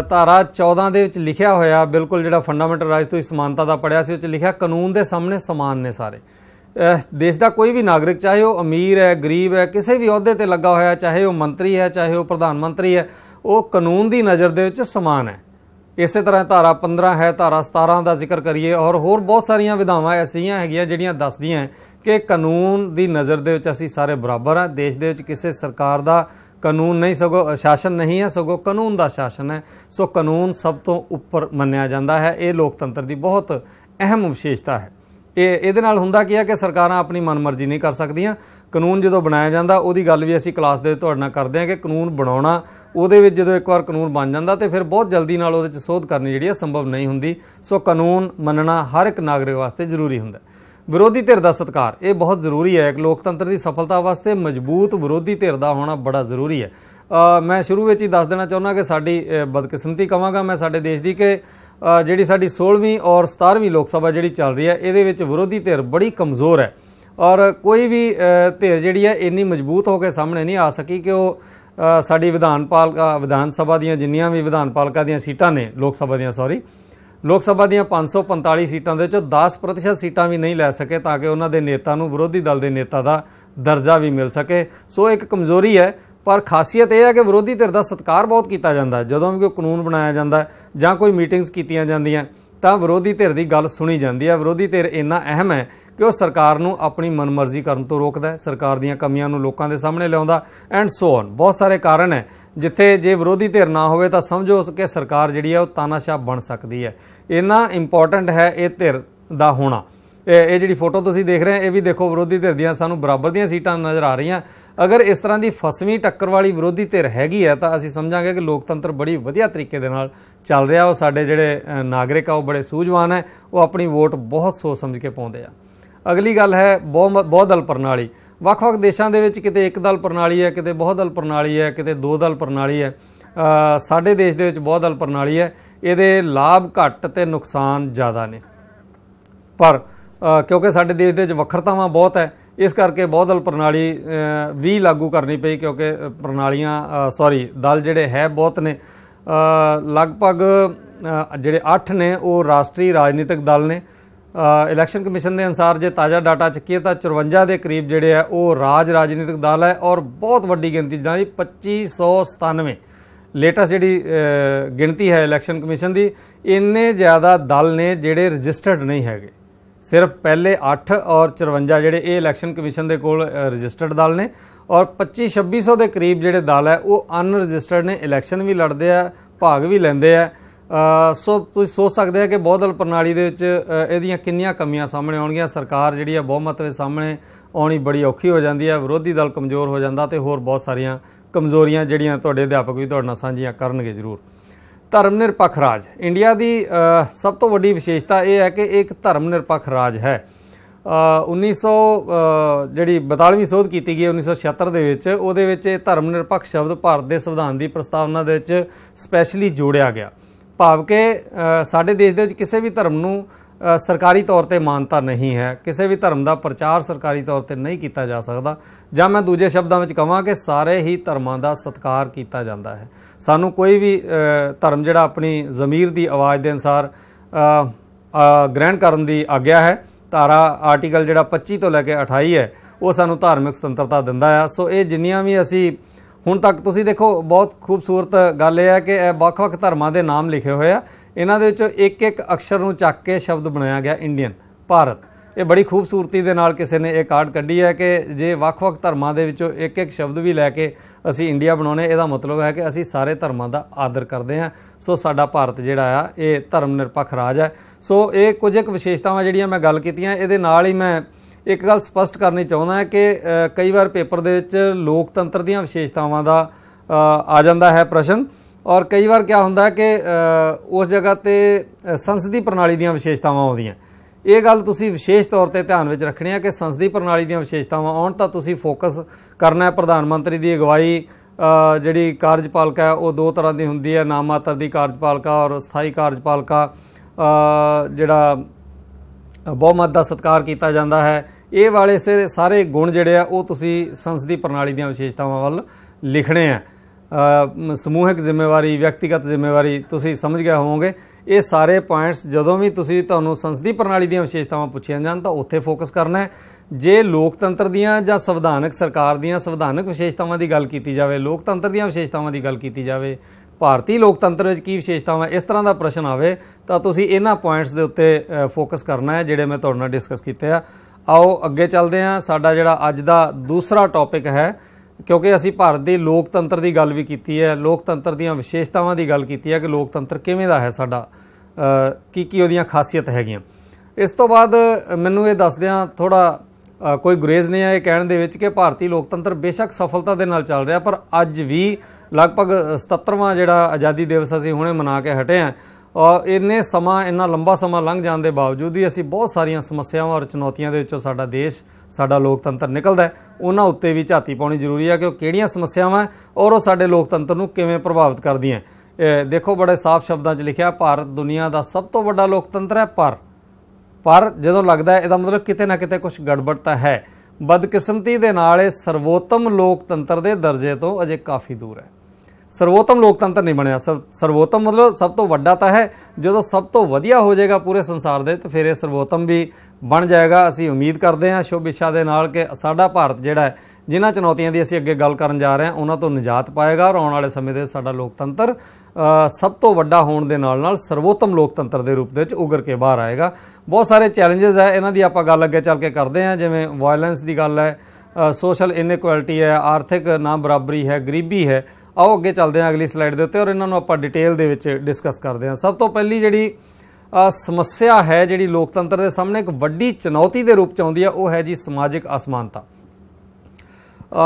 ਧਾਰਾ 14 ਦੇ ਵਿੱਚ ਲਿਖਿਆ ਹੋਇਆ ਬਿਲਕੁਲ ਜਿਹੜਾ ਫੰਡਾਮੈਂਟਲ ਰਾਈਟ ਤੋਂ ਸਮਾਨਤਾ ਦਾ ਪੜਿਆ ਸੀ ਉਹ ਚ ਲਿਖਿਆ ਕਾਨੂੰਨ ਦੇ ਸਾਹਮਣੇ ਸਮਾਨ ਨੇ ਸਾਰੇ ਦੇਸ਼ ਦਾ ਕੋਈ ਵੀ ਨਾਗਰਿਕ ਚਾਹੇ ਉਹ ਅਮੀਰ ਹੈ ਗਰੀਬ ਹੈ ਕਿਸੇ ਵੀ ਅਹੁਦੇ ਤੇ ਲੱਗਾ ਹੋਇਆ ਚਾਹੇ ਉਹ ਮੰਤਰੀ ਹੈ ਚਾਹੇ ਉਹ ਪ੍ਰਧਾਨ ਮੰਤਰੀ ਹੈ ਉਹ ਕਾਨੂੰਨ ਦੀ ਨਜ਼ਰ ਦੇ ਵਿੱਚ ਸਮਾਨ ਹੈ ਇਸੇ ਤਰ੍ਹਾਂ ਧਾਰਾ 15 ਹੈ ਧਾਰਾ 17 ਦਾ ਜ਼ਿਕਰ ਕਰੀਏ ਔਰ ਹੋਰ ਬਹੁਤ ਸਾਰੀਆਂ ਵਿਧਾਵਾਂ ਐਸੀਆਂ ਹੈਗੀਆਂ ਜਿਹੜੀਆਂ ਦੱਸਦੀਆਂ ਕਿ ਕਾਨੂੰਨ ਦੀ ਨਜ਼ਰ ਦੇ ਵਿੱਚ ਅਸੀਂ ਸਾਰੇ ਬਰਾਬਰ ਹਾਂ ਦੇਸ਼ ਦੇ ਵਿੱਚ ਕਿਸੇ ਸਰਕਾਰ ਦਾ ਕਾਨੂੰਨ ਨਹੀਂ ਸਗੋ ਸ਼ਾਸਨ ਨਹੀਂ ਹੈ ਸਗੋ ਕਾਨੂੰਨ ਦਾ ਸ਼ਾਸਨ ਹੈ ਸੋ ਕਾਨੂੰਨ ਸਭ ਤੋਂ ਉੱਪਰ ਮੰਨਿਆ ਜਾਂਦਾ ਹੈ ਇਹ ਲੋਕਤੰਤਰ ਦੀ ਬਹੁਤ ਅਹਿਮ ਵਿਸ਼ੇਸ਼ਤਾ ਹੈ ਇਹ ਇਹਦੇ ਨਾਲ ਹੁੰਦਾ ਕੀ ਹੈ ਕਿ ਸਰਕਾਰਾਂ ਆਪਣੀ ਮਨਮਰਜ਼ੀ ਨਹੀਂ ਕਰ ਸਕਦੀਆਂ ਕਾਨੂੰਨ ਜਦੋਂ ਬਣਾਇਆ ਜਾਂਦਾ ਉਹਦੀ ਗੱਲ ਵੀ ਅਸੀਂ ਕਲਾਸ ਦੇ ਤੁਹਾਡੇ ਨਾਲ ਕਰਦੇ ਹਾਂ ਕਿ ਕਾਨੂੰਨ ਬਣਾਉਣਾ ਉਹਦੇ ਵਿੱਚ ਜਦੋਂ ਇੱਕ ਵਾਰ ਕਾਨੂੰਨ ਬਣ ਜਾਂਦਾ ਤੇ ਫਿਰ ਬਹੁਤ ਜਲਦੀ ਨਾਲ ਉਹਦੇ ਵਿੱਚ ਸੋਧ ਕਰਨੀ ਜਿਹੜੀ ਹੈ ਸੰਭਵ ਨਹੀਂ ਹੁੰਦੀ ਸੋ ਕਾਨੂੰਨ ਮੰਨਣਾ ਹਰ ਇੱਕ ਨਾਗਰਿਕ ਵਾਸਤੇ ਜ਼ਰੂਰੀ ਹੁੰਦਾ ਵਿਰੋਧੀ ਧਿਰ ਦਾ ਸਤਕਾਰ ਇਹ ਬਹੁਤ ਜ਼ਰੂਰੀ ਹੈ ਇੱਕ ਲੋਕਤੰਤਰ ਦੀ ਸਫਲਤਾ ਵਾਸਤੇ ਮਜ਼ਬੂਤ ਵਿਰੋਧੀ ਧਿਰ ਦਾ ਹੋਣਾ ਬੜਾ ਜ਼ਰੂਰੀ ਹੈ ਮੈਂ ਸ਼ੁਰੂ ਵਿੱਚ ਹੀ ਦੱਸ ਦੇਣਾ ਚਾਹੁੰਦਾ ਕਿ ਸਾਡੀ ਬਦਕਿਸਮਤੀ ਕਵਾਂਗਾ ਮੈਂ ਸਾਡੇ ਦੇਸ਼ ਦੀ ਕਿ ਜਿਹੜੀ ਸਾਡੀ 16ਵੀਂ ਔਰ 17ਵੀਂ ਲੋਕ ਸਭਾ ਜਿਹੜੀ ਚੱਲ ਰਹੀ ਹੈ ਇਹਦੇ ਵਿੱਚ ਵਿਰੋਧੀ ਧਿਰ ਬੜੀ ਕਮਜ਼ੋਰ ਹੈ ਔਰ ਕੋਈ ਵੀ ਧਿਰ ਜਿਹੜੀ ਹੈ ਇੰਨੀ ਮਜ਼ਬੂਤ ਹੋ ਕੇ ਸਾਹਮਣੇ ਨਹੀਂ ਆ ਸਕੀ ਕਿ ਉਹ ਸਾਡੀ ਵਿਧਾਨਪਾਲਕਾ ਵਿਧਾਨ ਸਭਾ ਦੀਆਂ ਜਿੰਨੀਆਂ ਵੀ ਵਿਧਾਨਪਾਲਕਾ ਦੀਆਂ ਸੀਟਾਂ ਨੇ ਲੋਕ ਸਭਾ ਦੀਆਂ ਸੌਰੀ ਲੋਕ ਸਭਾ ਦੀਆਂ 545 ਸੀਟਾਂ ਦੇ ਵਿੱਚੋਂ 10% ਸੀਟਾਂ ਵੀ ਨਹੀਂ ਲੈ ਸਕੇ ਤਾਂ ਕਿ ਉਹਨਾਂ ਦੇ ਨੇਤਾ ਨੂੰ ਵਿਰੋਧੀ ਦਲ ਦੇ ਨੇਤਾ ਦਾ ਦਰਜਾ ਵੀ ਮਿਲ ਸਕੇ ਸੋ ਇੱਕ ਕਮਜ਼ੋਰੀ ਹੈ ਪਰ ਖਾਸੀਅਤ ਇਹ ਹੈ ਕਿ ਵਿਰੋਧੀ ਧਿਰ ਦਾ ਸਤਿਕਾਰ ਬਹੁਤ ਕੀਤਾ ਜਾਂਦਾ ਜਦੋਂ ਵੀ ਕੋਈ ਕਾਨੂੰਨ ਬਣਾਇਆ ਜਾਂਦਾ ਜਾਂ ਕੋਈ ਮੀਟਿੰਗਸ ਕੀਤੀਆਂ ਜਾਂਦੀਆਂ ਤਾਂ ਵਿਰੋਧੀ ਧਿਰ ਦੀ ਗੱਲ ਸੁਣੀ ਜਾਂਦੀ ਹੈ ਵਿਰੋਧੀ ਧਿਰ ਇੰਨਾ ਅਹਿਮ ਹੈ ਕਿ ਉਹ ਸਰਕਾਰ ਨੂੰ ਆਪਣੀ ਮਨਮਰਜ਼ੀ ਕਰਨ ਤੋਂ ਰੋਕਦਾ ਹੈ ਸਰਕਾਰ ਦੀਆਂ ਕਮੀਆਂ ਨੂੰ ਲੋਕਾਂ ਦੇ ਸਾਹਮਣੇ ਲਿਆਉਂਦਾ ਐਂਡ ਸੋ ਔਨ ਬਹੁਤ ਸਾਰੇ ਕਾਰਨ ਹੈ ਜਿੱਥੇ ਜੇ ਵਿਰੋਧੀ ਧਿਰ ਨਾ ਹੋਵੇ ਤਾਂ ਸਮਝੋ ਕਿ ਸਰਕਾਰ ਜਿਹੜੀ ਹੈ ਉਹ ਤਾਨਾਸ਼ਾਹ ਬਣ ਸਕਦੀ ਹੈ ਇੰਨਾ ਇੰਪੋਰਟੈਂਟ ਹੈ ਇਹ ਧਿਰ ਦਾ ਹੋਣਾ ਇਹ ਜਿਹੜੀ ਫੋਟੋ ਤੁਸੀਂ ਦੇਖ ਰਹੇ ਹੋ ਇਹ ਵੀ ਦੇਖੋ ਵਿਰੋਧੀ ਧਿਰ ਦੀਆਂ ਸਾਨੂੰ ਬਰਾਬਰ ਦੀਆਂ ਸੀਟਾਂ ਨਜ਼ਰ ਆ ਰਹੀਆਂ ਅਗਰ ਇਸ ਤਰ੍ਹਾਂ ਦੀ ਫਸਵੀਂ ਟੱਕਰ ਵਾਲੀ ਵਿਰੋਧੀ ਧਿਰ ਹੈਗੀ ਹੈ ਤਾਂ ਅਸੀਂ ਸਮਝਾਂਗੇ ਕਿ ਲੋਕਤੰਤਰ ਬੜੀ ਵਧੀਆ ਤਰੀਕੇ ਦੇ ਨਾਲ ਚੱਲ ਰਿਹਾ ਉਹ ਸਾਡੇ ਜਿਹੜੇ ਨਾਗਰਿਕ ਆ ਉਹ ਬੜੇ ਸੂਝਵਾਨ ਹੈ ਉਹ ਆਪਣੀ ਵੋਟ ਬਹੁਤ ਸੋਚ ਸਮਝ ਕੇ ਪਾਉਂਦੇ ਆ ਅਗਲੀ ਗੱਲ ਹੈ ਬਹੁਤ ਦਲ ਪ੍ਰਣਾਲੀ ਵੱਖ-ਵੱਖ ਦੇਸ਼ਾਂ ਦੇ ਵਿੱਚ ਕਿਤੇ ਇੱਕ ਦਲ ਪ੍ਰਣਾਲੀ ਹੈ ਕਿਤੇ ਬਹੁਤ ਦਲ ਪ੍ਰਣਾਲੀ ਹੈ ਕਿਤੇ ਦੋ ਦਲ ਪ੍ਰਣਾਲੀ ਹੈ ਸਾਡੇ ਦੇਸ਼ ਦੇ ਵਿੱਚ ਬਹੁਤ ਦਲ ਪ੍ਰਣਾਲੀ ਹੈ ਇਹਦੇ ਲਾਭ ਘੱਟ ਤੇ ਨੁਕਸਾਨ ਜ਼ਿਆਦਾ ਨੇ ਪਰ ਕਿਉਂਕਿ ਸਾਡੇ ਦੇਸ਼ ਦੇ ਵਿੱਚ ਵੱਖਰਤਾਵਾਂ ਬਹੁਤ ਹੈ ਇਸ ਕਰਕੇ ਬਹੁਦਲ ਪ੍ਰਣਾਲੀ ਵੀ ਲਾਗੂ ਕਰਨੀ ਪਈ ਕਿਉਂਕਿ ਪ੍ਰਣਾਲੀਆਂ ਸੌਰੀ ਦਲ ਜਿਹੜੇ ਹੈ ਬਹੁਤ ਨੇ ਲਗਭਗ ਜਿਹੜੇ 8 ਨੇ ਉਹ ਰਾਸ਼ਟਰੀ ਰਾਜਨੀਤਿਕ ਦਲ ਨੇ ਇਲੈਕਸ਼ਨ ਕਮਿਸ਼ਨ ਦੇ ਅਨਸਾਰ ਜੇ ਤਾਜ਼ਾ ਡਾਟਾ ਚੱਕੀਏ ਤਾਂ 54 ਦੇ ਕਰੀਬ ਜਿਹੜੇ ਆ ਉਹ ਰਾਜ ਰਾਜਨੀਤਿਕ ਦਲ ਹੈ ਔਰ ਬਹੁਤ ਵੱਡੀ ਗਿਣਤੀ ਜਾਨੀ 2597 ਲੇਟੈਸਟ ਜਿਹੜੀ ਗਿਣਤੀ ਹੈ ਇਲੈਕਸ਼ਨ ਕਮਿਸ਼ਨ ਦੀ ਇੰਨੇ ਜ਼ਿਆਦਾ ਦਲ ਨੇ ਜਿਹੜੇ ਰਜਿਸਟਰਡ ਨਹੀਂ ਹੈਗੇ ਸਿਰਫ ਪਹਿਲੇ 8 ਔਰ 54 ਜਿਹੜੇ ਇਹ ਇਲੈਕਸ਼ਨ ਕਮਿਸ਼ਨ ਦੇ ਕੋਲ ਰਜਿਸਟਰਡ ਦਲ ਨੇ ਔਰ 25 2600 ਦੇ ਕਰੀਬ ਜਿਹੜੇ ਦਲ ਹੈ ਉਹ ਅਨਰਜਿਸਟਰਡ ਨੇ ਇਲੈਕਸ਼ਨ ਵੀ ਲੜਦੇ ਆ ਭਾਗ ਵੀ ਲੈਂਦੇ ਆ ਸੋ ਤੁਸੀਂ ਸੋਚ ਸਕਦੇ ਆ ਕਿ ਬਹੁਦਲ ਪ੍ਰਣਾਲੀ ਦੇ ਵਿੱਚ ਇਹਦੀਆਂ ਕਿੰਨੀਆਂ ਕਮੀਆਂ ਸਾਹਮਣੇ ਆਉਣਗੀਆਂ ਸਰਕਾਰ ਜਿਹੜੀ ਆ ਬਹੁਮਤ ਦੇ ਸਾਹਮਣੇ ਆਉਣੀ ਬੜੀ ਔਖੀ ਹੋ ਜਾਂਦੀ ਹੈ ਵਿਰੋਧੀ ਦਲ ਕਮਜ਼ੋਰ ਹੋ ਜਾਂਦਾ ਤੇ ਹੋਰ ਬਹੁਤ ਸਾਰੀਆਂ ਕਮਜ਼ੋਰੀਆਂ ਜਿਹੜੀਆਂ ਤੁਹਾਡੇ ਅਧਿਆਪਕ ਵੀ ਤੁਹਾਡੇ ਨਾਲ ਸਾਂਝੀਆਂ ਕਰਨਗੇ ਜ਼ਰੂਰ ਧਰਮ ਨਿਰਪੱਖ ਰਾਜ ਇੰਡੀਆ ਦੀ ਸਭ ਤੋਂ ਵੱਡੀ ਵਿਸ਼ੇਸ਼ਤਾ ਇਹ ਹੈ ਕਿ ਇੱਕ ਧਰਮ ਨਿਰਪੱਖ ਰਾਜ ਹੈ 1900 ਜਿਹੜੀ 42ਵੀਂ ਸੋਧ ਕੀਤੀ ਗਈ 1976 ਦੇ ਵਿੱਚ ਉਹਦੇ ਵਿੱਚ ਇਹ ਧਰਮ ਨਿਰਪੱਖ ਸ਼ਬਦ ਭਾਰਤ ਦੇ ਸੰਵਿਧਾਨ ਦੀ ਪ੍ਰਸਤਾਵਨਾ ਦੇ ਵਿੱਚ ਸਪੈਸ਼ਲੀ ਜੋੜਿਆ ਗਿਆ ਭਾਵ ਕਿ ਸਾਡੇ ਦੇਸ਼ ਦੇ ਵਿੱਚ ਕਿਸੇ ਵੀ ਧਰਮ ਨੂੰ ਸਰਕਾਰੀ ਤੌਰ ਤੇ ਮਾਨਤਾ ਨਹੀਂ ਹੈ ਕਿਸੇ ਵੀ ਧਰਮ ਦਾ ਪ੍ਰਚਾਰ ਸਰਕਾਰੀ ਤੌਰ ਤੇ ਨਹੀਂ ਕੀਤਾ ਜਾ ਸਕਦਾ ਜਾਂ ਮੈਂ ਦੂਜੇ ਸ਼ਬਦਾਂ ਵਿੱਚ ਕਹਾਂ ਕਿ ਸਾਰੇ ਹੀ ਧਰਮਾਂ ਦਾ ਸਤਿਕਾਰ ਕੀਤਾ ਜਾਂਦਾ ਹੈ ਸਾਨੂੰ ਕੋਈ ਵੀ ਧਰਮ ਜਿਹੜਾ ਆਪਣੀ ਜ਼ਮੀਰ ਦੀ ਆਵਾਜ਼ ਦੇ ਅਨਸਾਰ ਗ੍ਰਹਿਣ ਕਰਨ ਦੀ ਆਗਿਆ ਹੈ ਧਾਰਾ ਆਰਟੀਕਲ ਜਿਹੜਾ 25 ਤੋਂ ਲੈ ਕੇ 28 ਹੈ ਉਹ ਸਾਨੂੰ ਧਾਰਮਿਕ ਸੁਤੰਤਰਤਾ ਦਿੰਦਾ ਹੈ ਸੋ ਇਹ ਜਿੰਨੀਆਂ ਵੀ ਅਸੀਂ ਹੁਣ ਤੱਕ ਤੁਸੀਂ ਦੇਖੋ ਬਹੁਤ ਖੂਬਸੂਰਤ ਗੱਲ ਇਹ ਹੈ ਕਿ ਵੱਖ-ਵੱਖ ਧਰਮਾਂ ਦੇ ਨਾਮ ਲਿਖੇ ਹੋਏ ਆ ਇਹਨਾਂ ਦੇ ਵਿੱਚੋਂ ਇੱਕ ਇੱਕ ਅਕਸ਼ਰ ਨੂੰ ਚੱਕ ਕੇ ਸ਼ਬਦ ਬਣਾਇਆ ਗਿਆ ਇੰਡੀਅਨ ਭਾਰਤ ਇਹ ਬੜੀ ਖੂਬਸੂਰਤੀ ਦੇ ਨਾਲ ਕਿਸੇ ਨੇ ਇਹ ਕਾਰਡ ਕੱਢੀ ਹੈ ਕਿ ਜੇ ਵੱਖ-ਵੱਖ ਧਰਮਾਂ ਦੇ ਵਿੱਚੋਂ ਇੱਕ ਇੱਕ ਸ਼ਬਦ ਵੀ ਲੈ ਕੇ ਅਸੀਂ ਇੰਡੀਆ ਬਣਾਉਨੇ ਇਹਦਾ ਮਤਲਬ ਹੈ ਕਿ ਅਸੀਂ ਸਾਰੇ ਧਰਮਾਂ ਦਾ ਆਦਰ ਕਰਦੇ ਹਾਂ ਸੋ ਸਾਡਾ ਭਾਰਤ ਜਿਹੜਾ ਆ ਇਹ ਧਰਮ ਨਿਰਪੱਖ ਰਾਜ ਹੈ ਸੋ ਇਹ ਕੁਝ ਇੱਕ ਵਿਸ਼ੇਸ਼ਤਾਵਾਂ ਜਿਹੜੀਆਂ ਮੈਂ ਗੱਲ ਕੀਤੀਆਂ ਇਹਦੇ ਨਾਲ ਹੀ ਮੈਂ ਇੱਕ ਗੱਲ ਸਪਸ਼ਟ ਕਰਨੀ ਚਾਹੁੰਦਾ ਹਾਂ ਕਿ ਕਈ ਵਾਰ ਪੇਪਰ ਦੇ ਵਿੱਚ ਲੋਕਤੰਤਰ ਦੀਆਂ ਵਿਸ਼ੇਸ਼ਤਾਵਾਂ ਦਾ ਆ ਜਾਂਦਾ ਹੈ ਪ੍ਰਸ਼ਨ ਔਰ ਕਈ ਵਾਰ ਕੀ ਹੁੰਦਾ ਕਿ ਉਸ ਜਗ੍ਹਾ ਤੇ ਸੰਸਦੀ ਪ੍ਰਣਾਲੀ ਦੀਆਂ ਵਿਸ਼ੇਸ਼ਤਾਵਾਂ ਆਉਂਦੀਆਂ ਇਹ ਗੱਲ ਤੁਸੀਂ ਵਿਸ਼ੇਸ਼ ਤੌਰ ਤੇ ਧਿਆਨ ਵਿੱਚ ਰੱਖਣੀ ਹੈ ਕਿ ਸੰਸਦੀ ਪ੍ਰਣਾਲੀ ਦੀਆਂ ਵਿਸ਼ੇਸ਼ਤਾਵਾਂ ਆਉਣ ਤਾਂ ਤੁਸੀਂ ਫੋਕਸ ਕਰਨਾ ਹੈ ਪ੍ਰਧਾਨ ਮੰਤਰੀ ਦੀ ਅਗਵਾਈ ਜਿਹੜੀ ਕਾਰਜਪਾਲਿਕਾ ਹੈ ਉਹ ਦੋ ਤਰ੍ਹਾਂ ਦੀ ਹੁੰਦੀ ਹੈ ਨਾਮਾਤਰ ਦੀ ਕਾਰਜਪਾਲਿਕਾ ਔਰ ਸਥਾਈ ਕਾਰਜਪਾਲਿਕਾ ਜਿਹੜਾ ਬਹੁਮਤ ਦਾ ਸਤਕਾਰ ਕੀਤਾ ਜਾਂਦਾ ਹੈ ਇਹ ਵਾਲੇ ਸਾਰੇ ਗੁਣ ਜਿਹੜੇ ਆ ਉਹ ਤੁਸੀਂ ਸੰਸਦੀ ਪ੍ਰਣਾਲੀ ਦੀਆਂ ਵਿਸ਼ੇਸ਼ਤਾਵਾਂ ਵੱਲ ਲਿਖਣੇ ਆ ਸਮੂਹਿਕ ਜ਼ਿੰਮੇਵਾਰੀ ਵਿਅਕਤੀਗਤ ਜ਼ਿੰਮੇਵਾਰੀ ਤੁਸੀਂ ਸਮਝ ਗਏ ਹੋਵੋਗੇ ਇਹ ਸਾਰੇ ਪੁਆਇੰਟਸ ਜਦੋਂ ਵੀ ਤੁਸੀਂ ਤੁਹਾਨੂੰ ਸੰਸਦੀ ਪ੍ਰਣਾਲੀ ਦੀਆਂ ਵਿਸ਼ੇਸ਼ਤਾਵਾਂ ਪੁੱਛੀਆਂ ਜਾਣ ਤਾਂ ਉੱਥੇ ਫੋਕਸ ਕਰਨਾ ਹੈ ਜੇ ਲੋਕਤੰਤਰ ਦੀਆਂ ਜਾਂ ਸੰਵਿਧਾਨਕ ਸਰਕਾਰ ਦੀਆਂ ਸੰਵਿਧਾਨਕ ਵਿਸ਼ੇਸ਼ਤਾਵਾਂ ਦੀ ਗੱਲ ਕੀਤੀ ਜਾਵੇ ਲੋਕਤੰਤਰ ਦੀਆਂ ਵਿਸ਼ੇਸ਼ਤਾਵਾਂ ਦੀ ਗੱਲ ਕੀਤੀ ਜਾਵੇ ਭਾਰਤੀ ਲੋਕਤੰਤਰ ਵਿੱਚ ਕੀ ਵਿਸ਼ੇਸ਼ਤਾਵਾਂ ਇਸ ਤਰ੍ਹਾਂ ਦਾ ਪ੍ਰਸ਼ਨ ਆਵੇ ਤਾਂ ਤੁਸੀਂ ਇਹਨਾਂ ਪੁਆਇੰਟਸ ਦੇ ਉੱਤੇ ਫੋਕਸ ਕਰਨਾ ਹੈ ਜਿਹੜੇ ਮੈਂ ਤੁਹਾਡੇ ਨਾਲ ਡਿਸਕਸ ਕੀਤੇ ਆ ਆਓ ਅੱਗੇ ਚੱਲਦੇ ਹਾਂ ਸਾਡਾ ਜਿਹੜਾ ਅੱਜ ਦਾ ਦੂਸਰਾ ਟੌਪਿਕ ਹੈ ਕਿਉਂਕਿ ਅਸੀਂ ਭਾਰਤ ਦੇ ਲੋਕਤੰਤਰ ਦੀ ਗੱਲ ਵੀ ਕੀਤੀ ਹੈ ਲੋਕਤੰਤਰ ਦੀਆਂ ਵਿਸ਼ੇਸ਼ਤਾਵਾਂ ਦੀ ਗੱਲ ਕੀਤੀ ਹੈ ਕਿ ਲੋਕਤੰਤਰ ਕਿਵੇਂ ਦਾ ਹੈ ਸਾਡਾ ਕੀ ਕੀ ਉਹਦੀਆਂ ਖਾਸੀਅਤ ਹੈਗੀਆਂ ਇਸ ਤੋਂ ਬਾਅਦ ਮੈਨੂੰ ਇਹ ਦੱਸਦਿਆਂ ਥੋੜਾ ਕੋਈ ਗੁਰੇਜ਼ ਨਹੀਂ ਆ ਇਹ ਕਹਿਣ ਦੇ ਵਿੱਚ ਕਿ ਭਾਰਤੀ ਲੋਕਤੰਤਰ ਬੇਸ਼ੱਕ ਸਫਲਤਾ ਦੇ ਨਾਲ ਚੱਲ ਰਿਹਾ ਪਰ ਅੱਜ ਵੀ ਲਗਭਗ 77ਵਾਂ ਜਿਹੜਾ ਆਜ਼ਾਦੀ ਦਿਵਸ ਅਸੀਂ ਹੁਣੇ ਮਨਾ ਕੇ ਹਟੇ ਆ ਔਰ ਇੰਨੇ ਸਮਾਂ ਇੰਨਾ ਲੰਬਾ ਸਮਾਂ ਲੰਘ ਜਾਣ ਦੇ ਬਾਵਜੂਦ ਵੀ ਅਸੀਂ ਬਹੁਤ ਸਾਰੀਆਂ ਸਮੱਸਿਆਵਾਂ ਔਰ ਚੁਣੌਤੀਆਂ ਦੇ ਵਿੱਚੋਂ ਸਾਡਾ ਦੇਸ਼ ਸਾਡਾ ਲੋਕਤੰਤਰ ਨਿਕਲਦਾ ਹੈ ਉਹਨਾਂ ਉੱਤੇ ਵੀ ਝਾਤੀ ਪਾਉਣੀ ਜ਼ਰੂਰੀ ਹੈ ਕਿ ਉਹ ਕਿਹੜੀਆਂ ਸਮੱਸਿਆਵਾਂ ਔਰ ਉਹ ਸਾਡੇ ਲੋਕਤੰਤਰ ਨੂੰ ਕਿਵੇਂ ਪ੍ਰਭਾਵਿਤ ਕਰਦੀਆਂ ਦੇਖੋ ਬੜੇ ਸਾਫ਼ ਸ਼ਬਦਾਂ 'ਚ ਲਿਖਿਆ ਭਾਰਤ ਦੁਨੀਆ ਦਾ ਸਭ ਤੋਂ ਵੱਡਾ ਲੋਕਤੰਤਰ ਹੈ ਪਰ ਪਰ ਜਦੋਂ ਲੱਗਦਾ ਹੈ ਇਹਦਾ ਮਤਲਬ ਕਿਤੇ ਨਾ ਕਿਤੇ ਕੁਝ ਗੜਬੜ ਤਾਂ ਹੈ ਬਦਕਿਸਮਤੀ ਦੇ ਨਾਲ ਇਹ ਸਰਵੋਤਮ ਲੋਕਤੰਤਰ ਦੇ ਦਰਜੇ ਤੋਂ ਅਜੇ ਕਾਫੀ ਦੂਰ ਹੈ ਸਰਵੋਤਮ ਲੋਕਤੰਤਰ ਨਹੀਂ ਬਣਿਆ ਸਰਵੋਤਮ ਮਤਲਬ ਸਭ ਤੋਂ ਵੱਡਾ ਤਾਂ ਹੈ ਜਦੋਂ ਸਭ ਤੋਂ ਵਧੀਆ ਹੋ ਜਾਏਗਾ ਪੂਰੇ ਸੰਸਾਰ ਦੇ ਤਾਂ ਫਿਰ ਇਹ ਸਰਵੋਤਮ ਵੀ ਬਣ ਜਾਏਗਾ ਅਸੀਂ ਉਮੀਦ ਕਰਦੇ ਹਾਂ ਸ਼ੁਭ ਇਸ਼ਾ ਦੇ ਨਾਲ ਕਿ ਸਾਡਾ ਭਾਰਤ ਜਿਹੜਾ ਹੈ ਜਿਨ੍ਹਾਂ ਚੁਣੌਤੀਆਂ ਦੀ ਅਸੀਂ ਅੱਗੇ ਗੱਲ ਕਰਨ ਜਾ ਰਹੇ ਹਾਂ ਉਹਨਾਂ ਤੋਂ ਨਜਾਤ ਪਾਏਗਾ ਔਰ ਆਉਣ ਵਾਲੇ ਸਮੇਂ ਦੇ ਸਾਡਾ ਲੋਕਤੰਤਰ ਸਭ ਤੋਂ ਵੱਡਾ ਹੋਣ ਦੇ ਨਾਲ ਨਾਲ ਸਰਵੋਤਮ ਲੋਕਤੰਤਰ ਦੇ ਰੂਪ ਦੇ ਵਿੱਚ ਉਗਰ ਕੇ ਬਾਹਰ ਆਏਗਾ ਬਹੁਤ ਸਾਰੇ ਚੈਲੰਜਸ ਹੈ ਇਹਨਾਂ ਦੀ ਆਪਾਂ ਗੱਲ ਅੱਗੇ ਚੱਲ ਕੇ ਕਰਦੇ ਹਾਂ ਜਿਵੇਂ ਵਾਇਲੈਂਸ ਦੀ ਗੱਲ ਹੈ ਸੋਸ਼ਲ ਇਨਇਕੁਐਲਿਟੀ ਹੈ ਆਰਥਿਕ ਨਾ ਬਰਾਬਰੀ ਹੈ ਗਰੀਬੀ ਹੈ ਆਓ ਅੱਗੇ ਚੱਲਦੇ ਹਾਂ ਅਗਲੀ ਸਲਾਈਡ ਦੇ ਉੱਤੇ ਔਰ ਇਹਨਾਂ ਨੂੰ ਆਪਾਂ ਡਿਟੇਲ ਦੇ ਵਿੱਚ ਡਿਸਕਸ ਕਰਦੇ ਹਾਂ ਸਭ ਤੋਂ ਪਹਿਲੀ ਜਿਹੜੀ ਸਮੱਸਿਆ ਹੈ ਜਿਹੜੀ ਲੋਕਤੰਤਰ ਦੇ ਸਾਹਮਣੇ ਇੱਕ ਵੱਡੀ ਚੁਣੌਤੀ ਦੇ ਰੂਪ ਚ ਆਉਂਦੀ ਹੈ ਉਹ ਹੈ ਜੀ ਸਮਾਜਿਕ ਅਸਮਾਨਤਾ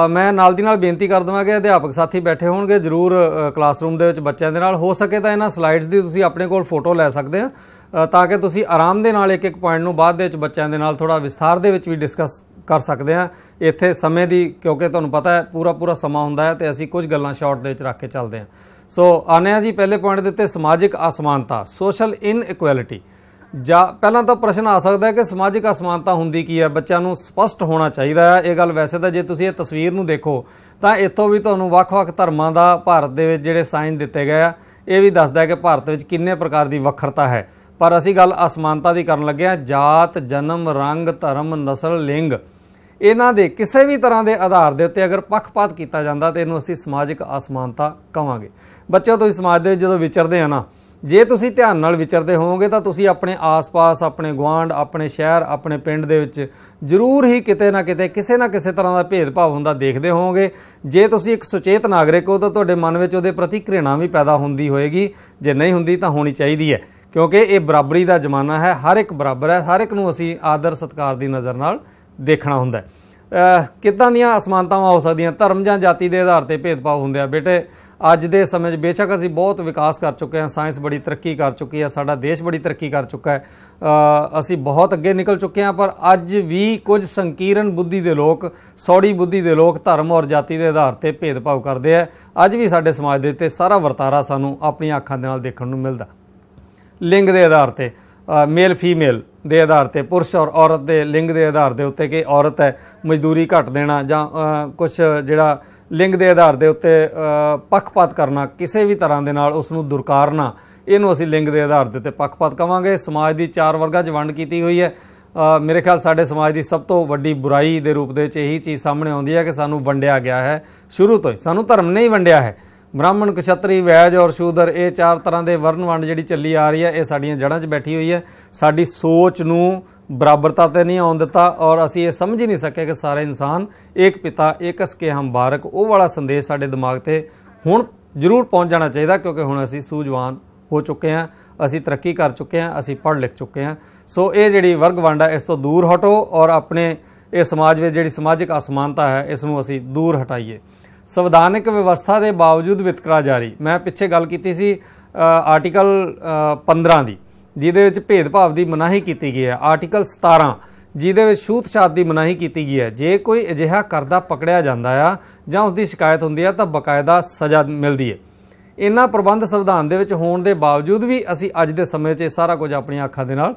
ਮੈਂ ਨਾਲ ਦੀ ਨਾਲ ਬੇਨਤੀ ਕਰ ਦਵਾਂ ਕਿ ਅਧਿਆਪਕ ਸਾਥੀ ਬੈਠੇ ਹੋਣਗੇ ਜ਼ਰੂਰ ਕਲਾਸਰੂਮ ਦੇ ਵਿੱਚ ਬੱਚਿਆਂ ਦੇ ਨਾਲ ਹੋ ਸਕੇ ਤਾਂ ਇਹਨਾਂ ਸਲਾਈਡਸ ਦੀ ਤੁਸੀਂ ਆਪਣੇ ਕੋਲ ਫੋਟੋ ਲੈ ਸਕਦੇ ਆ ਤਾਂ ਕਿ ਤੁਸੀਂ ਆਰਾਮ ਦੇ ਨਾਲ ਇੱਕ ਇੱਕ ਪੁਆਇੰਟ ਨੂੰ ਬਾਅਦ ਦੇ ਵਿੱਚ ਬੱਚਿਆਂ ਦੇ ਨਾਲ ਥੋੜਾ ਵਿਸਥਾਰ ਦੇ ਵਿੱਚ ਵੀ ਡਿਸਕਸ ਕਰ ਸਕਦੇ ਆ ਇੱਥੇ ਸਮੇਂ ਦੀ ਕਿਉਂਕਿ ਤੁਹਾਨੂੰ ਪਤਾ ਹੈ ਪੂਰਾ ਪੂਰਾ ਸਮਾਂ ਹੁੰਦਾ ਹੈ ਤੇ ਅਸੀਂ ਕੁਝ ਗੱਲਾਂ ਸ਼ਾਰਟ ਦੇ ਵਿੱਚ ਰੱਖ ਕੇ ਚੱਲਦੇ ਆ ਸੋ ਆਨੇ ਆ ਜੀ ਪਹਿਲੇ ਪੁਆਇੰਟ ਦੇ ਉੱਤੇ ਸਮਾਜਿਕ ਅਸਮਾਨਤਾ ਸੋਸ਼ਲ ਇਨਇਕੁਐਲਿਟੀ ਜਾਂ ਪਹਿਲਾਂ ਤਾਂ ਪ੍ਰਸ਼ਨ ਆ ਸਕਦਾ ਹੈ ਕਿ ਸਮਾਜਿਕ ਅਸਮਾਨਤਾ ਹੁੰਦੀ ਕੀ ਹੈ ਬੱਚਿਆਂ ਨੂੰ ਸਪਸ਼ਟ ਹੋਣਾ ਚਾਹੀਦਾ ਹੈ ਇਹ ਗੱਲ ਵੈਸੇ ਤਾਂ ਜੇ ਤੁਸੀਂ ਇਹ ਤਸਵੀਰ ਨੂੰ ਦੇਖੋ ਤਾਂ ਇੱਥੋਂ ਵੀ ਤੁਹਾਨੂੰ ਵੱਖ-ਵੱਖ ਧਰਮਾਂ ਦਾ ਭਾਰਤ ਦੇ ਵਿੱਚ ਜਿਹੜੇ ਸਾਈਨ ਦਿੱਤੇ ਗਏ ਆ ਇਹ ਵੀ ਦੱਸਦਾ ਹੈ ਕਿ ਭਾਰਤ ਵਿੱਚ ਕਿੰਨੇ ਪ੍ਰਕਾਰ ਦੀ ਵੱਖਰਤਾ ਹੈ ਪਰ ਅਸੀਂ ਗੱਲ ਅਸਮਾਨਤਾ ਦੀ ਕਰਨ ਲੱਗੇ ਆ ਜਾਤ ਜਨਮ ਰੰਗ ਧਰਮ ਨਸਲ ਲਿੰਗ ਇਹਨਾਂ ਦੇ ਕਿਸੇ ਵੀ ਤਰ੍ਹਾਂ ਦੇ ਆਧਾਰ ਦੇ ਉੱਤੇ ਅਗਰ ਪੱਖਪਾਤ ਕੀਤਾ ਜਾਂਦਾ ਤੇ ਇਹਨੂੰ ਅਸੀਂ ਸਮਾਜਿਕ ਅਸਮਾਨਤਾ ਕਵਾਂਗੇ ਬੱਚਿਓ ਤੁਸੀਂ ਸਮਾਜ ਦੇ ਜਦੋਂ ਵਿਚਰਦੇ ਆ ਨਾ ਜੇ ਤੁਸੀਂ ਧਿਆਨ ਨਾਲ ਵਿਚਰਦੇ ਹੋਵੋਗੇ ਤਾਂ ਤੁਸੀਂ ਆਪਣੇ ਆਸ-ਪਾਸ ਆਪਣੇ ਗਵਾਂਡ ਆਪਣੇ ਸ਼ਹਿਰ ਆਪਣੇ ਪਿੰਡ ਦੇ ਵਿੱਚ ਜ਼ਰੂਰ ਹੀ ਕਿਤੇ ਨਾ ਕਿਤੇ ਕਿਸੇ ਨਾ ਕਿਸੇ ਤਰ੍ਹਾਂ ਦਾ ਭੇਦਭਾਵ ਹੁੰਦਾ ਦੇਖਦੇ ਹੋਵੋਗੇ ਜੇ ਤੁਸੀਂ ਇੱਕ ਸੁਚੇਤ ਨਾਗਰਿਕ ਹੋ ਤਾਂ ਤੁਹਾਡੇ ਮਨ ਵਿੱਚ ਉਹਦੇ ਪ੍ਰਤੀ ਘ੍ਰਿਣਾ ਵੀ ਪੈਦਾ ਹੁੰਦੀ ਹੋਏਗੀ ਜੇ ਨਹੀਂ ਹੁੰਦੀ ਤਾਂ ਹੋਣੀ ਚਾਹੀਦੀ ਹੈ ਕਿਉਂਕਿ ਇਹ ਬਰਾਬਰੀ ਦਾ ਜ਼ਮਾਨਾ ਹੈ ਹਰ ਇੱਕ ਬਰਾਬਰ ਹੈ ਹਰ ਇੱਕ ਨੂੰ ਅਸੀਂ ਆਦਰ ਸਤਿਕਾਰ ਦੀ ਨਜ਼ਰ ਨਾਲ ਦੇਖਣਾ ਹੁੰਦਾ ਕਿਦਾਂ ਦੀਆਂ ਅਸਮਾਨਤਾਵਾਂ ਹੋ ਸਕਦੀਆਂ ਧਰਮ ਜਾਂ ਜਾਤੀ ਦੇ ਆਧਾਰ ਤੇ ਭੇਦਭਾਵ ਹੁੰਦੇ ਆ ਬੇਟੇ ਅੱਜ ਦੇ ਸਮੇਂ 'ਚ ਬੇਸ਼ੱਕ ਅਸੀਂ ਬਹੁਤ ਵਿਕਾਸ ਕਰ ਚੁੱਕੇ ਹਾਂ ਸਾਇੰਸ ਬੜੀ ਤਰੱਕੀ ਕਰ ਚੁੱਕੀ ਹੈ ਸਾਡਾ ਦੇਸ਼ ਬੜੀ ਤਰੱਕੀ ਕਰ ਚੁੱਕਾ ਹੈ ਅਸੀਂ ਬਹੁਤ ਅੱਗੇ ਨਿਕਲ ਚੁੱਕੇ ਹਾਂ ਪਰ ਅੱਜ ਵੀ ਕੁਝ ਸੰਕੀਰਨ ਬੁੱਧੀ ਦੇ ਲੋਕ ਸੌੜੀ ਬੁੱਧੀ ਦੇ ਲੋਕ ਧਰਮ ਔਰ ਜਾਤੀ ਦੇ ਆਧਾਰ ਤੇ ਭੇਦਭਾਵ ਕਰਦੇ ਆ ਅੱਜ ਵੀ ਸਾਡੇ ਸਮਾਜ ਦੇ ਉੱਤੇ ਸਾਰਾ ਵਰਤਾਰਾ ਸਾਨੂੰ ਆਪਣੀਆਂ ਅੱਖਾਂ ਦੇ ਨਾਲ ਦੇਖਣ ਨੂੰ ਮਿਲਦਾ ਲਿੰਗ ਦੇ ਆਧਾਰ ਤੇ ਮੇਲ ਫੀਮੇਲ ਦੇ ਆਧਾਰ ਤੇ ਪੁਰਸ਼ ਔਰ ਔਰਤ ਦੇ ਲਿੰਗ ਦੇ ਆਧਾਰ ਦੇ ਉੱਤੇ ਕਿ ਔਰਤ ਹੈ ਮਜ਼ਦੂਰੀ ਘਟ ਦੇਣਾ ਜਾਂ ਕੁਝ ਜਿਹੜਾ ਲਿੰਗ ਦੇ ਆਧਾਰ ਦੇ ਉੱਤੇ ਪੱਖਪਾਤ ਕਰਨਾ ਕਿਸੇ ਵੀ ਤਰ੍ਹਾਂ ਦੇ ਨਾਲ ਉਸ ਨੂੰ ਦੁਰਕਾਰਨਾ ਇਹਨੂੰ ਅਸੀਂ ਲਿੰਗ ਦੇ ਆਧਾਰ ਦੇ ਉੱਤੇ ਪੱਖਪਾਤ ਕਵਾਂਗੇ ਸਮਾਜ ਦੀ ਚਾਰ ਵਰਗਾਂ 'ਚ ਵੰਡ ਕੀਤੀ ਹੋਈ ਹੈ ਮੇਰੇ ਖਿਆਲ ਸਾਡੇ ਸਮਾਜ ਦੀ ਸਭ ਤੋਂ ਵੱਡੀ ਬੁਰਾਈ ਦੇ ਰੂਪ ਦੇ ਵਿੱਚ ਇਹੀ ਚੀਜ਼ ਸਾਹਮਣੇ ਆਉਂਦੀ ਹੈ ਕਿ ਸਾਨੂੰ ਵੰਡਿਆ ਗਿਆ ਹੈ ਸ਼ੁਰੂ ਤੋਂ ਹੀ ਸਾਨੂੰ ਧਰਮ ਨੇ ਹੀ ਵੰਡਿਆ ਹੈ ਬ੍ਰਾਹਮਣ ਕਸ਼ਤਰੀ ਵੈਜ ਔਰ ਸ਼ੂਦਰ ਇਹ ਚਾਰ ਤਰ੍ਹਾਂ ਦੇ ਵਰਨ ਵੰਡ ਜਿਹੜੀ ਚੱਲੀ ਆ ਰਹੀ ਹੈ ਇਹ ਸਾਡੀਆਂ ਜੜਾਂ 'ਚ ਬੈਠੀ ਹੋਈ ਹੈ ਸਾਡੀ ਸੋਚ ਨੂੰ ਬਰਾਬਰਤਾ ਤੇ ਨਹੀਂ ਆਉਣ ਦਿੱਤਾ ਔਰ ਅਸੀਂ ਇਹ ਸਮਝ ਹੀ ਨਹੀਂ ਸਕੇ ਕਿ ਸਾਰੇ ਇਨਸਾਨ ਇੱਕ ਪਿਤਾ ਇੱਕ ਕੇ ਹਮ ਬਾਰਕ ਉਹ ਵਾਲਾ ਸੰਦੇਸ਼ ਸਾਡੇ ਦਿਮਾਗ ਤੇ ਹੁਣ ਜ਼ਰੂਰ ਪਹੁੰਚ ਜਾਣਾ ਚਾਹੀਦਾ ਕਿਉਂਕਿ ਹੁਣ ਅਸੀਂ ਸੂਝਵਾਨ ਹੋ ਚੁੱਕੇ ਹਾਂ ਅਸੀਂ ਤਰੱਕੀ ਕਰ ਚੁੱਕੇ ਹਾਂ ਅਸੀਂ ਪੜ੍ਹ ਲਿਖ ਚੁੱਕੇ ਹਾਂ ਸੋ ਇਹ ਜਿਹੜੀ ਵਰਗ ਵੰਡ ਹੈ ਇਸ ਤੋਂ ਦੂਰ ਹਟੋ ਔਰ ਆਪਣੇ ਇਹ ਸਮਾਜ ਵਿੱਚ ਜਿਹੜੀ ਸਮਾਜਿਕ ਅਸਮਾਨਤਾ ਹੈ ਇਸ ਨੂੰ ਅਸੀਂ ਦੂਰ ਹਟਾਈਏ ਸੰਵਿਧਾਨਿਕ ਵਿਵਸਥਾ ਦੇ ਬਾਵਜੂਦ ਵਿਤਕਰਾ ਜਾਰੀ ਮੈਂ ਪਿੱਛੇ ਗੱਲ ਕੀਤੀ ਸੀ ਆਰਟੀਕਲ 15 ਦੀ ਜਿਹਦੇ ਵਿੱਚ ਭੇਦਭਾਵ ਦੀ ਮਨਾਹੀ ਕੀਤੀ ਗਈ ਹੈ ਆਰਟੀਕਲ 17 ਜਿਹਦੇ ਵਿੱਚ ਛੂਤਛਾਤ ਦੀ ਮਨਾਹੀ ਕੀਤੀ ਗਈ ਹੈ ਜੇ ਕੋਈ ਅਜਿਹਾ ਕਰਦਾ ਪਕੜਿਆ ਜਾਂਦਾ ਆ ਜਾਂ ਉਸ ਦੀ ਸ਼ਿਕਾਇਤ ਹੁੰਦੀ ਆ ਤਾਂ ਬਕਾਇਦਾ ਸਜ਼ਾ ਮਿਲਦੀ ਹੈ ਇਹਨਾਂ ਪ੍ਰਬੰਧ ਸੰਵਿਧਾਨ ਦੇ ਵਿੱਚ ਹੋਣ ਦੇ ਬਾਵਜੂਦ ਵੀ ਅਸੀਂ ਅੱਜ ਦੇ ਸਮੇਂ 'ਚ ਇਹ ਸਾਰਾ ਕੁਝ ਆਪਣੀਆਂ ਅੱਖਾਂ ਦੇ ਨਾਲ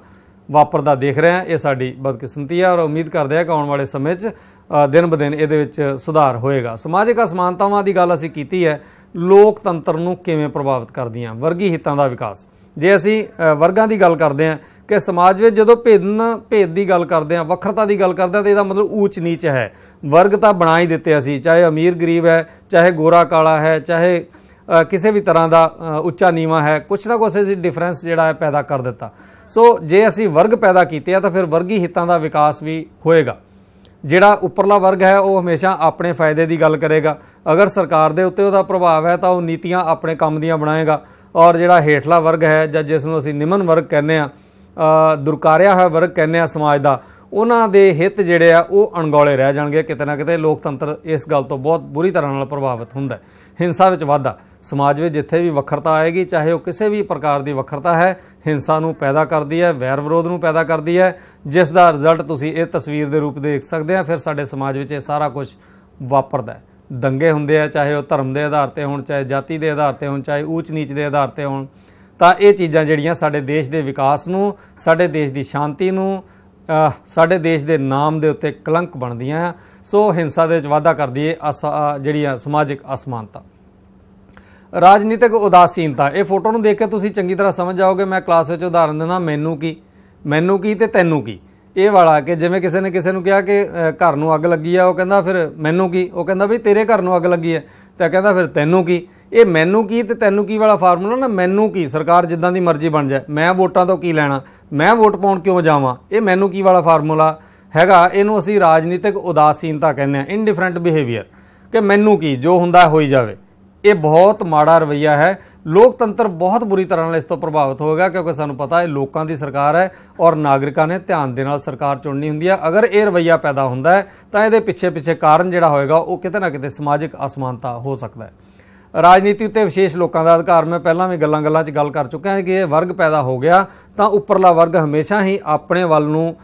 ਵਾਪਰਦਾ ਦੇਖ ਰਹੇ ਹਾਂ ਇਹ ਸਾਡੀ ਬਦਕਿਸਮਤੀ ਹੈ ਔਰ ਉਮੀਦ ਕਰਦੇ ਹਾਂ ਕਿ ਆਉਣ ਵਾਲੇ ਸਮੇਂ 'ਚ ਦਿਨ ਬਦਿਨ ਇਹਦੇ ਵਿੱਚ ਸੁਧਾਰ ਹੋਏਗਾ ਸਮਾਜਿਕ ਅਸਮਾਨਤਾਵਾਂ ਦੀ ਗੱਲ ਅਸੀਂ ਕੀਤੀ ਹੈ ਲੋਕਤੰਤਰ ਨੂੰ ਕਿਵੇਂ ਪ੍ਰਭਾਵਿਤ ਕਰਦੀਆਂ ਵਰਗੀ ਹਿੱਤਾਂ ਦਾ ਵਿਕਾਸ ਜੇ ਅਸੀਂ ਵਰਗਾਂ ਦੀ ਗੱਲ ਕਰਦੇ ਹਾਂ ਕਿ ਸਮਾਜ ਵਿੱਚ ਜਦੋਂ ਭੇਦਨ ਭੇਦ ਦੀ ਗੱਲ ਕਰਦੇ ਹਾਂ ਵੱਖਰਤਾ ਦੀ ਗੱਲ ਕਰਦੇ ਹਾਂ ਤਾਂ ਇਹਦਾ ਮਤਲਬ ਊਚ ਨੀਚ ਹੈ ਵਰਗ ਤਾਂ ਬਣਾ ਹੀ ਦਿੱਤੇ ਅਸੀਂ ਚਾਹੇ ਅਮੀਰ ਗਰੀਬ ਹੈ ਚਾਹੇ ਗੋਰਾ ਕਾਲਾ ਹੈ ਚਾਹੇ ਕਿਸੇ ਵੀ ਤਰ੍ਹਾਂ ਦਾ ਉੱਚਾ ਨੀਵਾ ਹੈ ਕੁਛ ਨਾ ਕੁਛ ਅਸੀਂ ਡਿਫਰੈਂਸ ਜਿਹੜਾ ਹੈ ਪੈਦਾ ਕਰ ਦਿੱਤਾ ਸੋ ਜੇ ਅਸੀਂ ਵਰਗ ਪੈਦਾ ਕੀਤੇ ਆ ਤਾਂ ਫਿਰ ਵਰਗੀ ਹਿੱਤਾਂ ਦਾ ਵਿਕਾਸ ਵੀ ਹੋਏਗਾ ਜਿਹੜਾ ਉੱਪਰਲਾ ਵਰਗ ਹੈ ਉਹ ਹਮੇਸ਼ਾ ਆਪਣੇ ਫਾਇਦੇ ਦੀ ਗੱਲ ਕਰੇਗਾ ਅਗਰ ਸਰਕਾਰ ਦੇ ਉੱਤੇ ਉਹਦਾ ਪ੍ਰਭਾਵ ਹੈ ਤਾਂ ਉਹ ਨੀਤੀਆਂ ਆਪਣੇ ਕੰਮ ਦੀਆਂ ਬਣਾਏਗਾ ਔਰ ਜਿਹੜਾ ਹੇਠਲਾ ਵਰਗ ਹੈ ਜਾਂ ਜਿਸ ਨੂੰ ਅਸੀਂ ਨਿਮਨ ਵਰਗ ਕਹਿੰਦੇ ਆ ਦੁਰਕਾਰਿਆ ਹੈ ਵਰਗ ਕਹਿੰਦੇ ਆ ਸਮਾਜ ਦਾ ਉਹਨਾਂ ਦੇ ਹਿੱਤ ਜਿਹੜੇ ਆ ਉਹ ਅਣਗੌਲੇ ਰਹਿ ਜਾਣਗੇ ਕਿਤੇ ਨਾ ਕਿਤੇ ਲੋਕਤੰਤਰ ਇਸ ਗੱਲ ਤੋਂ ਬਹੁਤ ਬੁਰੀ ਤਰ੍ਹਾਂ ਨਾਲ ਪ੍ਰਭਾਵਿਤ ਹੁੰਦਾ ਹਿੰਸਾ ਵਿੱਚ ਵਾਧਾ ਸਮਾਜ ਵਿੱਚ ਜਿੱਥੇ ਵੀ ਵੱਖਰਤਾ ਆਏਗੀ ਚਾਹੇ ਉਹ ਕਿਸੇ ਵੀ ਪ੍ਰਕਾਰ ਦੀ ਵੱਖਰਤਾ ਹੈ ਹਿੰਸਾ ਨੂੰ ਪੈਦਾ ਕਰਦੀ ਹੈ ਵੈਰ ਵਿਰੋਧ ਨੂੰ ਪੈਦਾ ਕਰਦੀ ਹੈ ਜਿਸ ਦਾ ਰਿਜ਼ਲਟ ਤੁਸੀਂ ਇਹ ਤਸਵੀਰ ਦੇ ਰੂਪ ਦੇਖ ਸਕਦੇ ਆ ਫਿਰ ਸਾਡੇ ਸਮਾਜ ਵਿੱਚ ਇਹ ਸਾਰਾ ਕੁਝ ਵਾਪਰਦਾ ਦੰਗੇ ਹੁੰਦੇ ਆ ਚਾਹੇ ਉਹ ਧਰਮ ਦੇ ਆਧਾਰ ਤੇ ਹੋਣ ਚਾਹੇ ਜਾਤੀ ਦੇ ਆਧਾਰ ਤੇ ਹੋਣ ਚਾਹੇ ਊਚ ਨੀਚ ਦੇ ਆਧਾਰ ਤੇ ਹੋਣ ਤਾਂ ਇਹ ਚੀਜ਼ਾਂ ਜਿਹੜੀਆਂ ਸਾਡੇ ਦੇਸ਼ ਦੇ ਵਿਕਾਸ ਨੂੰ ਸਾਡੇ ਦੇਸ਼ ਦੀ ਸ਼ਾਂਤੀ ਨੂੰ ਸਾਡੇ ਦੇਸ਼ ਦੇ ਨਾਮ ਦੇ ਉੱਤੇ ਕਲੰਕ ਬਣਦੀਆਂ ਸੋ ਹਿੰਸਾ ਦੇ ਵਿੱਚ ਵਾਧਾ ਕਰਦੀ ਹੈ ਜਿਹੜੀਆਂ ਸਮਾਜਿਕ ਅਸਮਾਨਤਾ ਰਾਜਨੀਤਿਕ ਉਦਾਸੀਨਤਾ ਇਹ ਫੋਟੋ ਨੂੰ ਦੇਖ ਕੇ ਤੁਸੀਂ ਚੰਗੀ ਤਰ੍ਹਾਂ ਸਮਝ ਜਾਓਗੇ ਮੈਂ ਕਲਾਸ ਵਿੱਚ ਉਦਾਹਰਨ ਦਿੰਦਾ ਮੈਨੂੰ ਕੀ ਮੈਨੂੰ ਕੀ ਤੇ ਤੈਨੂੰ ਕੀ ਇਹ ਵਾਲਾ ਕਿ ਜਿਵੇਂ ਕਿਸੇ ਨੇ ਕਿਸੇ ਨੂੰ ਕਿਹਾ ਕਿ ਘਰ ਨੂੰ ਅੱਗ ਲੱਗੀ ਆ ਉਹ ਕਹਿੰਦਾ ਫਿਰ ਮੈਨੂੰ ਕੀ ਉਹ ਕਹਿੰਦਾ ਵੀ ਤੇਰੇ ਘਰ ਨੂੰ ਅੱਗ ਲੱਗੀ ਆ ਤਾਂ ਕਹਿੰਦਾ ਫਿਰ ਤੈਨੂੰ ਕੀ ਇਹ ਮੈਨੂੰ ਕੀ ਤੇ ਤੈਨੂੰ ਕੀ ਵਾਲਾ ਫਾਰਮੂਲਾ ਨਾ ਮੈਨੂੰ ਕੀ ਸਰਕਾਰ ਜਿੱਦਾਂ ਦੀ ਮਰਜ਼ੀ ਬਣ ਜਾਏ ਮੈਂ ਵੋਟਾਂ ਤੋਂ ਕੀ ਲੈਣਾ ਮੈਂ ਵੋਟ ਪਾਉਣ ਕਿਉਂ ਜਾਵਾਂ ਇਹ ਮੈਨੂੰ ਕੀ ਵਾਲਾ ਫਾਰਮੂਲਾ ਹੈਗਾ ਇਹਨੂੰ ਅਸੀਂ ਰਾਜਨੀਤਿਕ ਉਦਾਸੀਨਤਾ ਕਹਿੰਦੇ ਆ ਇਨਡਿਫਰੈਂਟ ਬਿਹੇਵੀਅਰ ਕਿ ਮੈਨੂੰ ਕੀ ਜੋ ਹੁੰਦਾ ਹੋਈ ਜਾਵੇ ਇਹ ਬਹੁਤ ਮਾੜਾ ਰਵਈਆ ਹੈ ਲੋਕਤੰਤਰ ਬਹੁਤ ਬੁਰੀ ਤਰ੍ਹਾਂ ਨਾਲ ਇਸ ਤੋਂ ਪ੍ਰਭਾਵਿਤ ਹੋਵੇਗਾ ਕਿਉਂਕਿ ਸਾਨੂੰ ਪਤਾ ਹੈ ਲੋਕਾਂ ਦੀ ਸਰਕਾਰ ਹੈ ਔਰ ਨਾਗਰਿਕਾਂ ਨੇ ਧਿਆਨ ਦੇ ਨਾਲ ਸਰਕਾਰ ਚੁਣਨੀ ਹੁੰਦੀ ਹੈ ਅਗਰ ਇਹ ਰਵਈਆ ਪੈਦਾ ਹੁੰਦਾ ਹੈ ਤਾਂ ਇਹਦੇ ਪਿੱਛੇ ਪਿੱਛੇ ਕਾਰਨ ਜਿਹੜਾ ਹੋਏਗਾ ਉਹ ਕਿਤੇ ਨਾ ਕਿਤੇ ਸਮਾਜਿਕ ਅਸਮਾਨਤਾ ਹੋ ਸਕਦਾ ਹੈ ਰਾਜਨੀਤੀ ਉੱਤੇ ਵਿਸ਼ੇਸ਼ ਲੋਕਾਂ ਦਾ ਅਧਿਕਾਰ ਮੈਂ ਪਹਿਲਾਂ ਵੀ ਗੱਲਾਂ-ਗੱਲਾਂ 'ਚ ਗੱਲ ਕਰ ਚੁੱਕਾ ਹਾਂ ਕਿ ਇਹ ਵਰਗ ਪੈਦਾ ਹੋ ਗਿਆ ਤਾਂ ਉੱਪਰਲਾ ਵਰਗ ਹਮੇਸ਼ਾ ਹੀ ਆਪਣੇ ਵੱਲ ਨੂੰ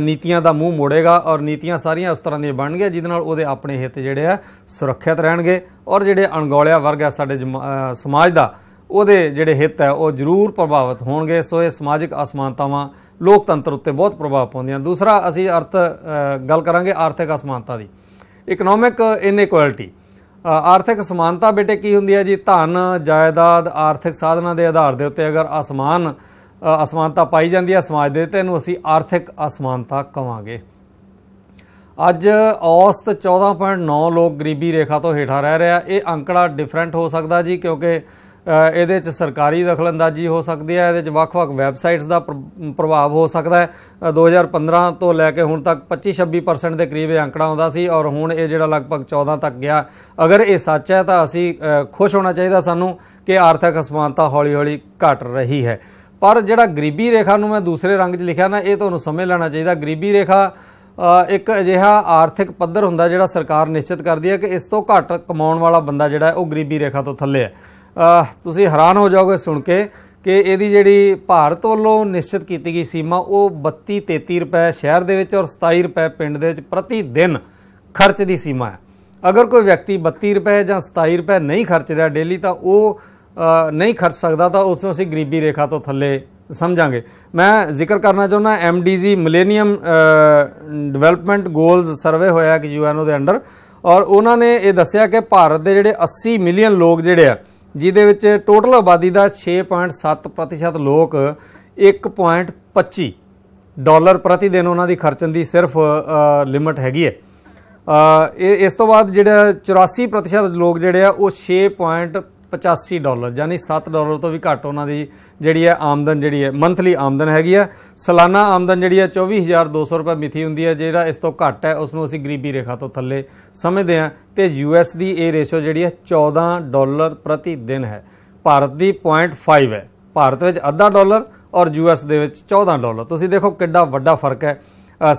ਨੀਤੀਆਂ ਦਾ ਮੂੰਹ ਮੋੜੇਗਾ ਔਰ ਨੀਤੀਆਂ ਸਾਰੀਆਂ ਉਸ ਤਰ੍ਹਾਂ ਦੀਆਂ ਬਣਨਗੀਆਂ ਜਿਹਦੇ ਨਾਲ ਉਹਦੇ ਆਪਣੇ ਹਿੱਤ ਜਿਹੜੇ ਆ ਸੁਰੱਖਿਅਤ ਰਹਿਣਗੇ ਔਰ ਜਿਹੜੇ ਅਣਗੌਲਿਆ ਵਰਗ ਆ ਸਾਡੇ ਸਮਾਜ ਦਾ ਉਹਦੇ ਜਿਹੜੇ ਹਿੱਤ ਹੈ ਉਹ ਜ਼ਰੂਰ ਪ੍ਰਭਾਵਿਤ ਹੋਣਗੇ ਸੋ ਇਹ ਸਮਾਜਿਕ ਅਸਮਾਨਤਾਵਾਂ ਲੋਕਤੰਤਰ ਉੱਤੇ ਬਹੁਤ ਪ੍ਰਭਾਵ ਪਾਉਂਦੀਆਂ ਦੂਸਰਾ ਅਸੀਂ ਅਰਥ ਗੱਲ ਕਰਾਂਗੇ ਆਰਥਿਕ ਅਸਮਾਨਤਾ ਦੀ ਇਕਨੋਮਿਕ ਇਨਇਕੁਐਲਿਟੀ ਆਰਥਿਕ ਸਮਾਨਤਾ ਬੇਟੇ ਕੀ ਹੁੰਦੀ ਹੈ ਜੀ ਧਨ ਜਾਇਦਾਦ ਆਰਥਿਕ ਸਾਧਨਾਂ ਦੇ ਆਧਾਰ ਦੇ ਉੱਤੇ ਅਗਰ ਅਸਮਾਨ ਅਸਮਾਨਤਾ ਪਾਈ ਜਾਂਦੀ ਹੈ ਸਮਾਜ ਦੇ ਤੇ ਇਹਨੂੰ ਅਸੀਂ ਆਰਥਿਕ ਅਸਮਾਨਤਾ ਕਵਾਂਗੇ ਅੱਜ ਔਸਤ 14.9 ਲੋਕ ਗਰੀਬੀ ਰੇਖਾ ਤੋਂ ਹੇਠਾਂ ਰਹਿ ਰਿਹਾ ਇਹ ਅੰਕੜਾ ਡਿਫਰੈਂਟ ਹੋ ਸਕਦਾ ਜੀ ਕਿਉਂਕਿ ਇਹਦੇ ਚ ਸਰਕਾਰੀ ਦਖਲਅੰਦਾਜ਼ੀ ਹੋ ਸਕਦੀ ਹੈ ਇਹਦੇ ਚ ਵੱਖ-ਵੱਖ ਵੈਬਸਾਈਟਸ ਦਾ ਪ੍ਰਭਾਵ ਹੋ ਸਕਦਾ ਹੈ 2015 ਤੋਂ ਲੈ ਕੇ ਹੁਣ ਤੱਕ 25-26% ਦੇ ਕਰੀਬ ਇਹ ਅੰਕੜਾ ਆਉਂਦਾ ਸੀ ਔਰ ਹੁਣ ਇਹ ਜਿਹੜਾ ਲਗਭਗ 14 ਤੱਕ ਗਿਆ ਅਗਰ ਇਹ ਸੱਚ ਹੈ ਤਾਂ ਅਸੀਂ ਖੁਸ਼ ਹੋਣਾ ਚਾਹੀਦਾ ਸਾਨੂੰ ਕਿ ਆਰਥਿਕ ਅਸਮਾਨਤਾ ਹੌਲੀ-ਹੌਲੀ ਘਟ ਰਹੀ ਹੈ ਪਰ ਜਿਹੜਾ ਗਰੀਬੀ ਰੇਖਾ ਨੂੰ ਮੈਂ ਦੂਸਰੇ ਰੰਗ 'ਚ ਲਿਖਿਆ ਨਾ ਇਹ ਤੁਹਾਨੂੰ ਸਮਝ ਲੈਣਾ ਚਾਹੀਦਾ ਗਰੀਬੀ ਰੇਖਾ ਇੱਕ ਅਜਿਹਾ ਆਰਥਿਕ ਪੱਧਰ ਹੁੰਦਾ ਜਿਹੜਾ ਸਰਕਾਰ ਨਿਸ਼ਚਿਤ ਕਰਦੀ ਹੈ ਕਿ ਇਸ ਤੋਂ ਘੱਟ ਕਮਾਉਣ ਵਾਲਾ ਬੰਦਾ ਜਿਹੜਾ ਉਹ ਗਰੀਬੀ ਰੇਖਾ ਤੋਂ ਥੱਲੇ ਹੈ ਤੁਸੀਂ ਹੈਰਾਨ ਹੋ ਜਾਓਗੇ ਸੁਣ ਕੇ ਕਿ ਇਹਦੀ ਜਿਹੜੀ ਭਾਰਤ ਵੱਲੋਂ ਨਿਸ਼ਚਿਤ ਕੀਤੀ ਗਈ ਸੀਮਾ ਉਹ 32 33 ਰੁਪਏ ਸ਼ਹਿਰ ਦੇ ਵਿੱਚ ਔਰ 27 ਰੁਪਏ ਪਿੰਡ ਦੇ ਵਿੱਚ ਪ੍ਰਤੀ ਦਿਨ ਖਰਚ ਦੀ ਸੀਮਾ ਹੈ ਅਗਰ ਕੋਈ ਵਿਅਕਤੀ 32 ਰੁਪਏ ਜਾਂ 27 ਰੁਪਏ ਨਹੀਂ ਖਰਚ ਰਿਹਾ ਡੇਲੀ ਤਾਂ ਉਹ ਨਹੀਂ ਖਰਚ ਸਕਦਾ ਤਾਂ ਉਸ ਨੂੰ ਅਸੀਂ ਗਰੀਬੀ ਰੇਖਾ ਤੋਂ ਥੱਲੇ ਸਮਝਾਂਗੇ ਮੈਂ ਜ਼ਿਕਰ ਕਰਨਾ ਚਾਹੁੰਦਾ MDG millennium development goals survey ਹੋਇਆ ਕਿ ਯੂਐਨਓ ਦੇ ਅੰਡਰ ਔਰ ਉਹਨਾਂ ਨੇ ਇਹ ਦੱਸਿਆ ਕਿ ਭਾਰਤ ਦੇ ਜਿਹੜੇ 80 ਮਿਲੀਅਨ ਲੋਕ ਜਿਹੜੇ ਆ ਜਿਹਦੇ ਵਿੱਚ ਟੋਟਲ ਆਬਾਦੀ ਦਾ 6.7% ਲੋਕ 1.25 ਡਾਲਰ ਪ੍ਰਤੀ ਦਿਨ ਉਹਨਾਂ ਦੀ ਖਰਚਣ ਦੀ ਸਿਰਫ ਲਿਮਟ ਹੈਗੀ ਹੈ ਇਹ ਇਸ ਤੋਂ ਬਾਅਦ ਜਿਹੜਾ 84% ਲੋਕ ਜਿਹੜੇ ਆ ਉਹ 6. 85 ਡਾਲਰ ਯਾਨੀ 7 ਡਾਲਰ ਤੋਂ ਵੀ ਘੱਟ ਉਹਨਾਂ ਦੀ ਜਿਹੜੀ ਹੈ ਆਮਦਨ ਜਿਹੜੀ ਹੈ ਮੰਥਲੀ ਆਮਦਨ ਹੈਗੀ ਆ ਸਾਲਾਨਾ ਆਮਦਨ ਜਿਹੜੀ ਹੈ 24200 ਰੁਪਏ ਮਿਥੀ ਹੁੰਦੀ ਹੈ ਜਿਹੜਾ ਇਸ ਤੋਂ ਘੱਟ ਹੈ ਉਸ ਨੂੰ ਅਸੀਂ ਗਰੀਬੀ ਰੇਖਾ ਤੋਂ ਥੱਲੇ ਸਮਝਦੇ ਆ ਤੇ ਯੂਐਸ ਦੀ ਇਹ ਰੇਸ਼ੋ ਜਿਹੜੀ ਹੈ 14 ਡਾਲਰ ਪ੍ਰਤੀ ਦਿਨ ਹੈ ਭਾਰਤ ਦੀ 0.5 ਹੈ ਭਾਰਤ ਵਿੱਚ ਅੱਧਾ ਡਾਲਰ ਔਰ ਯੂਐਸ ਦੇ ਵਿੱਚ 14 ਡਾਲਰ ਤੁਸੀਂ ਦੇਖੋ ਕਿੰਨਾ ਵੱਡਾ ਫਰਕ ਹੈ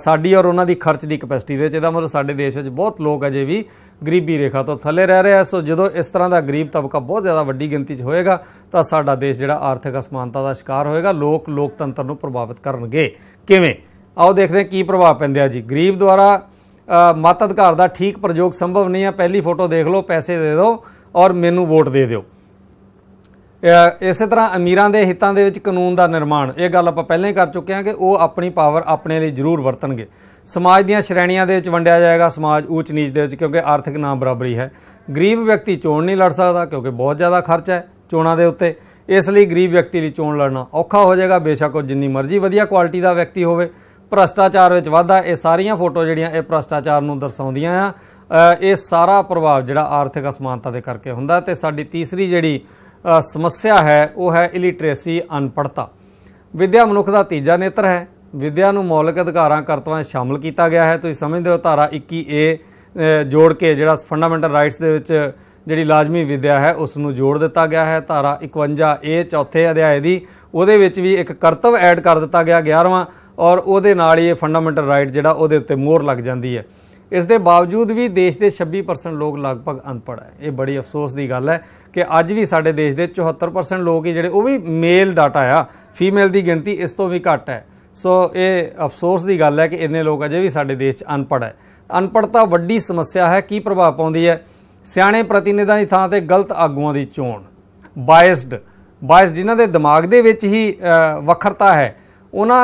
ਸਾਡੀ ਔਰ ਉਹਨਾਂ ਦੀ ਖਰਚ ਦੀ ਕਪੈਸਿਟੀ ਦੇ ਵਿੱਚ ਇਹਦਾ ਮਤਲਬ ਸਾਡੇ ਦੇਸ਼ ਵਿੱਚ ਬਹੁਤ ਲੋਕ ਅਜੇ ਵੀ ਗਰੀਬੀ ਰੇਖਾ ਤੋਂ ਥੱਲੇ ਰਹਿ ਰਹੇ ਆ ਸੋ ਜਦੋਂ ਇਸ ਤਰ੍ਹਾਂ ਦਾ ਗਰੀਬ ਤਬਕਾ ਬਹੁਤ ਜ਼ਿਆਦਾ ਵੱਡੀ ਗਿਣਤੀ 'ਚ ਹੋਏਗਾ ਤਾਂ ਸਾਡਾ ਦੇਸ਼ ਜਿਹੜਾ ਆਰਥਿਕ ਅਸਮਾਨਤਾ ਦਾ ਸ਼ਿਕਾਰ ਹੋਏਗਾ ਲੋਕ ਲੋਕਤੰਤਰ ਨੂੰ ਪ੍ਰਭਾਵਿਤ ਕਰਨਗੇ ਕਿਵੇਂ ਆਓ ਦੇਖਦੇ ਹਾਂ ਕੀ ਪ੍ਰਭਾਵ ਪੈਂਦੇ ਆ ਜੀ ਗਰੀਬ ਦੁਆਰਾ ਮਤ ਅਧਿਕਾਰ ਦਾ ਠੀਕ ਪ੍ਰਯੋਗ ਸੰਭਵ ਨਹੀਂ ਆ ਪਹਿਲੀ ਫੋਟੋ ਦੇਖ ਲਓ ਪੈਸੇ ਦੇ ਦਿਓ ਔਰ ਮੈਨੂੰ ਵੋਟ ਦੇ ਦਿਓ ਇਸੇ ਤਰ੍ਹਾਂ ਅਮੀਰਾਂ ਦੇ ਹਿੱਤਾਂ ਦੇ ਵਿੱਚ ਕਾਨੂੰਨ ਦਾ ਨਿਰਮਾਣ ਇਹ ਗੱਲ ਆਪਾਂ ਪਹਿਲਾਂ ਹੀ ਕਰ ਚੁੱਕੇ ਹਾਂ ਕਿ ਉਹ ਆਪਣੀ ਪਾਵਰ ਆਪਣੇ ਲਈ ਜ਼ਰੂਰ ਵਰਤਣਗੇ ਸਮਾਜ ਦੀਆਂ ਸ਼੍ਰੇਣੀਆਂ ਦੇ ਵਿੱਚ ਵੰਡਿਆ ਜਾਏਗਾ ਸਮਾਜ ਉੱਚ ਨੀਚ ਦੇ ਵਿੱਚ ਕਿਉਂਕਿ ਆਰਥਿਕ ਨਾ ਬਰਾਬਰੀ ਹੈ ਗਰੀਬ ਵਿਅਕਤੀ ਚੋਣ ਨਹੀਂ ਲੜ ਸਕਦਾ ਕਿਉਂਕਿ ਬਹੁਤ ਜ਼ਿਆਦਾ ਖਰਚ ਹੈ ਚੋਣਾਂ ਦੇ ਉੱਤੇ ਇਸ ਲਈ ਗਰੀਬ ਵਿਅਕਤੀ ਲਈ ਚੋਣ ਲੜਨਾ ਔਖਾ ਹੋ ਜਾਏਗਾ ਬੇਸ਼ੱਕ ਉਹ ਜਿੰਨੀ ਮਰਜ਼ੀ ਵਧੀਆ ਕੁਆਲਿਟੀ ਦਾ ਵਿਅਕਤੀ ਹੋਵੇ ਭ੍ਰਸ਼ਟਾਚਾਰ ਵਿੱਚ ਵਾਧਾ ਇਹ ਸਾਰੀਆਂ ਫੋਟੋ ਜਿਹੜੀਆਂ ਇਹ ਭ੍ਰਸ਼ਟਾਚਾਰ ਨੂੰ ਦਰਸਾਉਂਦੀਆਂ ਆ ਇਹ ਸਾਰਾ ਪ੍ਰਭਾਵ ਜਿਹੜਾ ਆਰਥਿਕ ਅਸਮਾਨਤਾ ਦੇ ਕਰਕੇ ਹੁੰਦਾ ਤੇ ਸਾਡੀ ਤੀਸਰੀ ਜਿਹੜੀ ਸਮੱਸਿਆ ਹੈ ਉਹ ਹੈ ਇਲਿਟਰੇਸੀ ਅਨਪੜਤਾ ਵਿਦਿਆ ਮਨੁੱਖ ਦਾ ਤੀਜਾ ਨੇਤਰ ਹੈ ਵਿਦਿਆ ਨੂੰ ਮੌਲਿਕ ਅਧਿਕਾਰਾਂ ਕਰਤਵਾਂ ਸ਼ਾਮਲ ਕੀਤਾ ਗਿਆ ਹੈ ਤੁਸੀਂ ਸਮਝਦੇ ਹੋ ਧਾਰਾ 21A ਜੋੜ ਕੇ ਜਿਹੜਾ ਫੰਡਾਮੈਂਟਲ ਰਾਈਟਸ ਦੇ ਵਿੱਚ ਜਿਹੜੀ ਲਾਜ਼ਮੀ ਵਿਦਿਆ ਹੈ ਉਸ ਨੂੰ ਜੋੜ ਦਿੱਤਾ ਗਿਆ ਹੈ ਧਾਰਾ 51A ਚੌਥੇ ਅਧਿਆਇ ਦੀ ਉਹਦੇ ਵਿੱਚ ਵੀ ਇੱਕ ਕਰਤਵ ਐਡ ਕਰ ਦਿੱਤਾ ਗਿਆ 11ਵਾਂ ਔਰ ਉਹਦੇ ਨਾਲ ਹੀ ਇਹ ਫੰਡਾਮੈਂਟਲ ਰਾਈਟ ਜਿਹੜਾ ਉਹਦੇ ਉੱਤੇ ਮੋਹਰ ਲੱਗ ਜਾਂਦੀ ਹੈ ਇਸ ਦੇ ਬਾਵਜੂਦ ਵੀ ਦੇਸ਼ ਦੇ 26% ਲੋਕ ਲਗਭਗ ਅਨਪੜ੍ਹ ਹੈ ਇਹ ਬੜੀ ਅਫਸੋਸ ਦੀ ਗੱਲ ਹੈ ਕਿ ਅੱਜ ਵੀ ਸਾਡੇ ਦੇਸ਼ ਦੇ 74% ਲੋਕ ਹੀ ਜਿਹੜੇ ਉਹ ਵੀ ਮੇਲ ਡਾਟਾ ਆ ਫੀਮੇਲ ਦੀ ਗਿਣਤੀ ਇਸ ਤੋਂ ਵੀ ਘੱਟ ਹੈ ਸੋ ਇਹ ਅਫਸੋਸ ਦੀ ਗੱਲ ਹੈ ਕਿ ਇੰਨੇ ਲੋਕ ਅਜੇ ਵੀ ਸਾਡੇ ਦੇਸ਼ 'ਚ ਅਨਪੜ੍ਹ ਹੈ ਅਨਪੜਤਾ ਵੱਡੀ ਸਮੱਸਿਆ ਹੈ ਕੀ ਪ੍ਰਭਾਵ ਪਾਉਂਦੀ ਹੈ ਸਿਆਣੇ ਪ੍ਰਤੀਨਿਧਾਂ ਦੀ ਥਾਂ ਤੇ ਗਲਤ ਆਗੂਆਂ ਦੀ ਚੋਣ ਬਾਇਸਡ ਬਾਇਸ ਜਿਨ੍ਹਾਂ ਦੇ ਦਿਮਾਗ ਦੇ ਵਿੱਚ ਹੀ ਵੱਖਰਤਾ ਹੈ ਉਹਨਾਂ